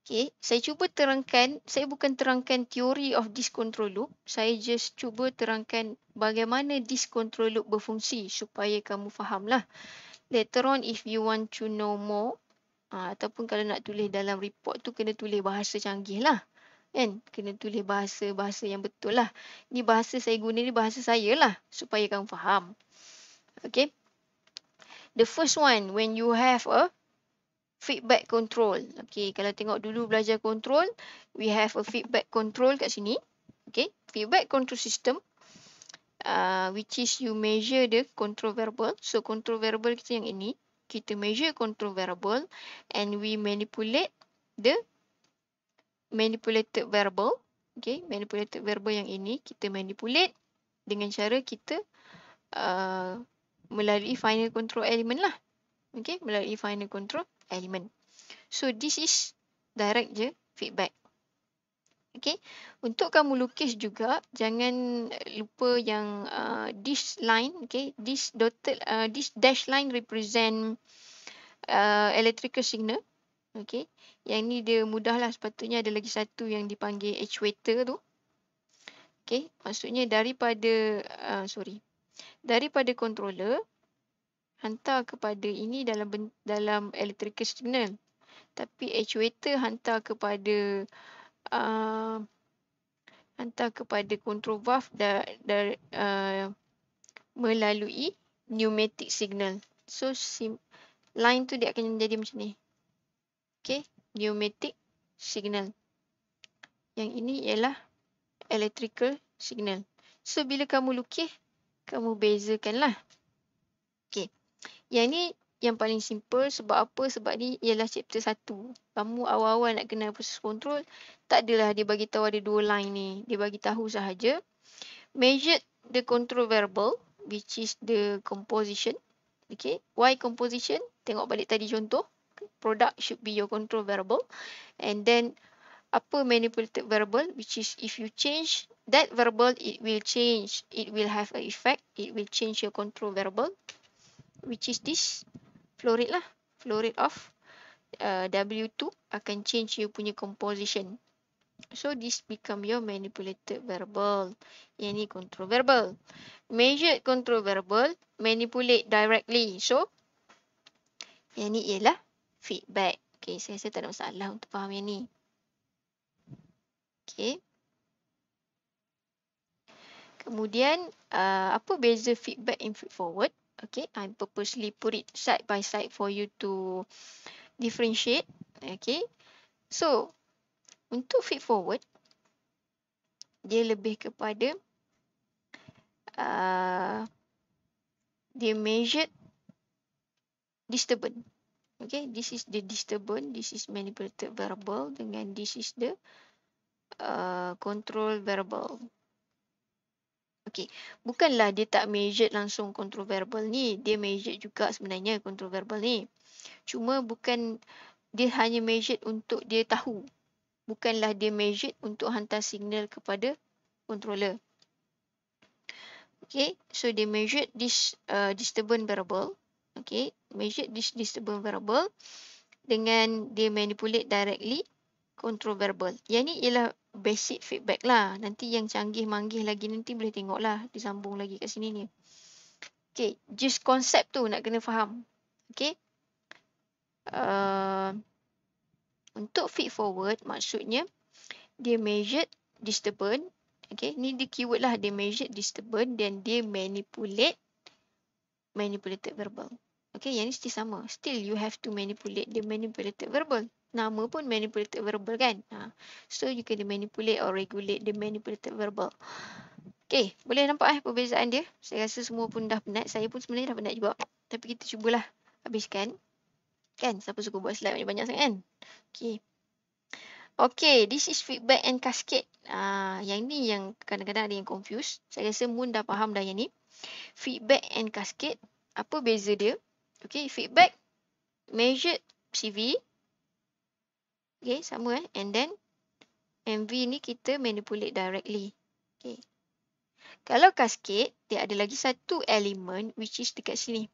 Okay, saya cuba terangkan, saya bukan terangkan teori of this control loop. Saya just cuba terangkan bagaimana this control loop berfungsi supaya kamu fahamlah. Later on, if you want to know more, Ha, ataupun kalau nak tulis dalam report tu kena tulis bahasa canggih lah. Kan? Kena tulis bahasa-bahasa yang betul lah. Ni bahasa saya guna ni bahasa saya lah. Supaya kamu faham. Okay. The first one, when you have a feedback control. Okay, kalau tengok dulu belajar control, we have a feedback control kat sini. Okay, feedback control system, uh, which is you measure the control variable. So, control variable kita yang ini, kita measure control variable and we manipulate the manipulated variable okay manipulated variable yang ini kita manipulate dengan cara kita uh, melalui final control element lah okay melalui final control element so this is direct je feedback Okay. Untuk kamu lukis juga, jangan lupa yang uh, this line. Okay. This, dotted, uh, this dash line represent uh, electrical signal. Okay. Yang ni dia mudah lah. Sepatutnya ada lagi satu yang dipanggil actuator tu. Okay. Maksudnya daripada, uh, sorry. Daripada controller, hantar kepada ini dalam dalam electrical signal. Tapi actuator hantar kepada controller uh, hantar kepada control valve dan da, uh, melalui pneumatic signal. So sim, line tu dia akan jadi macam ni. Okay, pneumatic signal. Yang ini ialah electrical signal. So bila kamu lukis, kamu bezakanlah. Okay, yang ni yang paling simple sebab apa sebab ni ialah chapter 1 kamu awal-awal nak kenal proses control tak adalah dia bagi tahu ada dua line ni dia bagi tahu sahaja Measure the control variable which is the composition okay why composition tengok balik tadi contoh product should be your control variable and then apa manipulated variable which is if you change that variable it will change it will have an effect it will change your control variable which is this flow rate lah. Flow rate of uh, W2 akan change you punya composition. So, this become your manipulated variable. Yang ni control variable. Measured control variable, manipulate directly. So, yang ni ialah feedback. Okay, saya rasa tak ada masalah untuk faham yang ni. Okay. Kemudian, uh, apa beza feedback and feed forward? Okay, I purposely put it side by side for you to differentiate. Okay, so untuk feed forward, dia lebih kepada uh, dia measured disturbance. Okay, this is the disturbance, this is manipulated variable dengan this is the uh, control variable. Okey, bukanlah dia tak measure langsung kontroverbal ni, dia measure juga sebenarnya kontroverbal ni. Cuma bukan dia hanya measure untuk dia tahu. Bukanlah dia measure untuk hantar signal kepada controller. Okey, so dia measure this uh, disturbance variable. Okey, measure this disturbance variable dengan dia manipulate directly controllable. Yang ni ialah basic feedback lah. Nanti yang canggih-manggih lagi nanti boleh tengok lah. Disambung lagi kat sini ni. Okay. Just konsep tu nak kena faham. Okay. Uh, untuk feed forward maksudnya dia measured disturbance. Okay. Ni dia keyword lah. Dia measured disturbance dan dia manipulate manipulated verbal. Okay. Yang ni still sama. Still you have to manipulate the manipulated verbal nama pun manipulated verbal kan. Ha. So you can manipulate or regulate the manipulated verbal. Okay, boleh nampak eh perbezaan dia. Saya rasa semua pun dah penat. Saya pun sebenarnya dah penat juga. Tapi kita cubalah habiskan. Kan, siapa suka buat slide banyak-banyak sangat kan? Okay. Okay, this is feedback and cascade. Ah, yang ni yang kadang-kadang ada yang confused. Saya rasa Moon dah faham dah yang ni. Feedback and cascade. Apa beza dia? Okay, feedback. Measured CV. Okay, sama eh. And then, MV ni kita manipulate directly. Okay. Kalau kasket, dia ada lagi satu element which is dekat sini.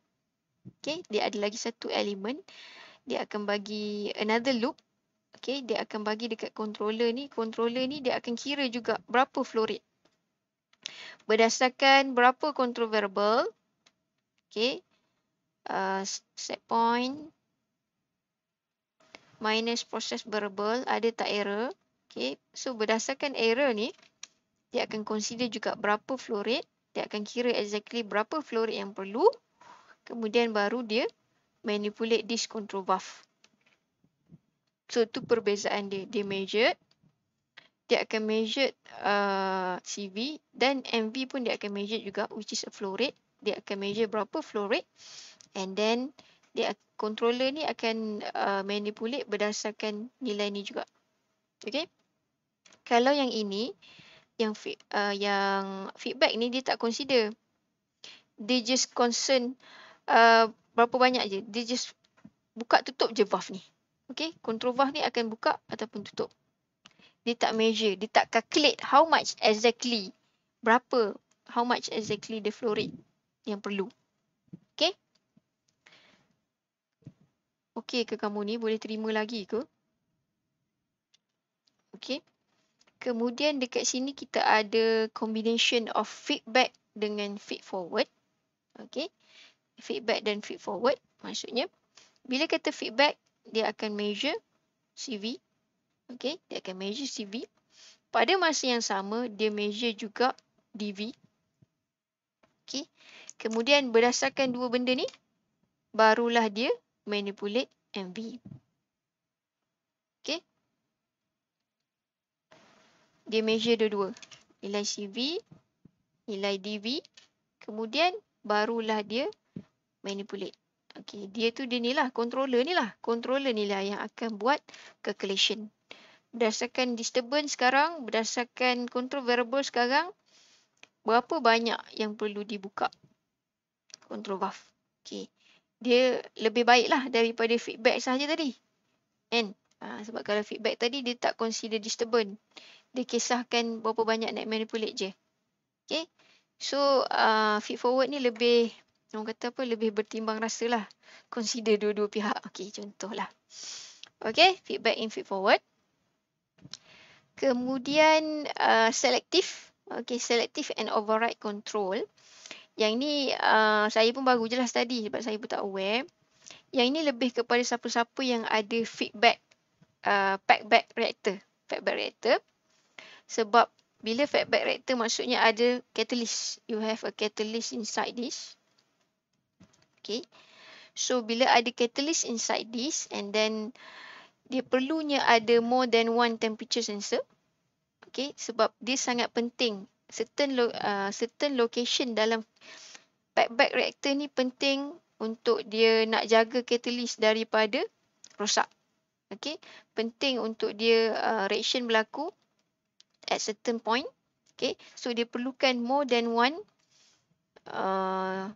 Okay, dia ada lagi satu element. Dia akan bagi another loop. Okay, dia akan bagi dekat controller ni. Controller ni dia akan kira juga berapa flow rate. Berdasarkan berapa control variable. Okay. Uh, set point minus proses verbal ada tak error. Okay. So berdasarkan error ni, dia akan consider juga berapa flow rate. Dia akan kira exactly berapa flow rate yang perlu. Kemudian baru dia manipulate this control valve. So tu perbezaan dia. Dia measure. Dia akan measure uh, CV dan MV pun dia akan measure juga which is a flow rate. Dia akan measure berapa flow rate and then dia controller ni akan uh, manipulate berdasarkan nilai ni juga. Okay. Kalau yang ini, yang uh, yang feedback ni dia tak consider. Dia just concern uh, berapa banyak je. Dia just buka tutup je valve ni. Okay. Control valve ni akan buka ataupun tutup. Dia tak measure. Dia tak calculate how much exactly. Berapa. How much exactly the flow rate yang perlu. okey ke kamu ni? Boleh terima lagi ke? Okey. Kemudian dekat sini kita ada combination of feedback dengan feed forward. Okey. Feedback dan feed forward maksudnya. Bila kata feedback, dia akan measure CV. Okey. Dia akan measure CV. Pada masa yang sama, dia measure juga DV. Okey. Kemudian berdasarkan dua benda ni, barulah dia manipulate MV. Okay. Dia measure dua-dua. Nilai CV, nilai DV. Kemudian barulah dia manipulate. Okay. Dia tu dia ni lah. Controller ni lah. Controller ni lah yang akan buat calculation. Berdasarkan disturbance sekarang, berdasarkan control variable sekarang, berapa banyak yang perlu dibuka? Control valve. Okay dia lebih baiklah daripada feedback sahaja tadi. Kan? Ha, sebab kalau feedback tadi dia tak consider disturbance. Dia kisahkan berapa banyak nak manipulate je. Okay. So uh, feed forward ni lebih orang kata apa lebih bertimbang rasa lah. Consider dua-dua pihak. Okay contohlah. Okay feedback in feed forward. Kemudian uh, selective. Okay selective and override control. Yang ini uh, saya pun baru je lah study sebab saya pun tak aware. Yang ini lebih kepada siapa-siapa yang ada feedback, uh, feedback reactor. Feedback reactor. Sebab bila feedback reactor maksudnya ada catalyst. You have a catalyst inside this. Okay. So, bila ada catalyst inside this and then dia perlunya ada more than one temperature sensor. Okay. Sebab dia sangat penting certain lo, uh, certain location dalam pack back reactor ni penting untuk dia nak jaga catalyst daripada rosak. Okey, penting untuk dia uh, reaction berlaku at certain point. Okey, so dia perlukan more than one uh,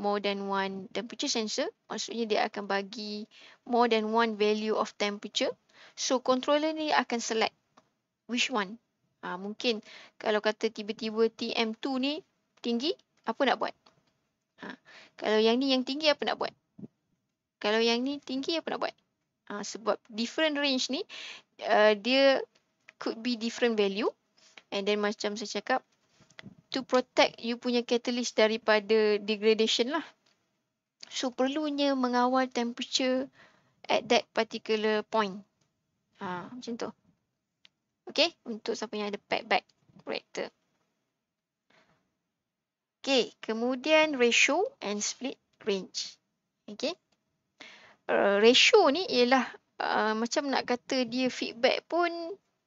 more than one temperature sensor. Maksudnya dia akan bagi more than one value of temperature. So controller ni akan select which one Ha, mungkin kalau kata tiba-tiba TM2 ni tinggi, apa nak buat? Ha, kalau yang ni yang tinggi, apa nak buat? Kalau yang ni tinggi, apa nak buat? Ha, sebab different range ni, uh, dia could be different value. And then macam saya cakap, to protect you punya catalyst daripada degradation lah. So, perlunya mengawal temperature at that particular point. Ha, macam tu. Okay, untuk siapa yang ada pack back character. Okay, kemudian ratio and split range. Okay. Uh, ratio ni ialah uh, macam nak kata dia feedback pun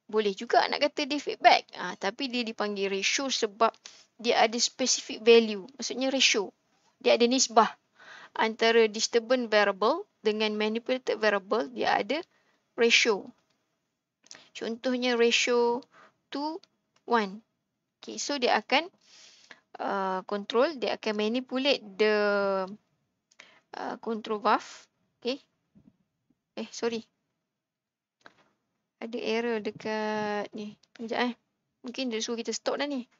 boleh juga nak kata dia feedback. Uh, tapi dia dipanggil ratio sebab dia ada specific value. Maksudnya ratio. Dia ada nisbah antara disturbance variable dengan manipulated variable dia ada ratio. Contohnya ratio 2, 1. Okay, so dia akan uh, control, dia akan manipulate the uh, control valve. Okay. Eh, sorry. Ada error dekat ni. Sekejap eh. Mungkin dia suruh kita stop dah ni.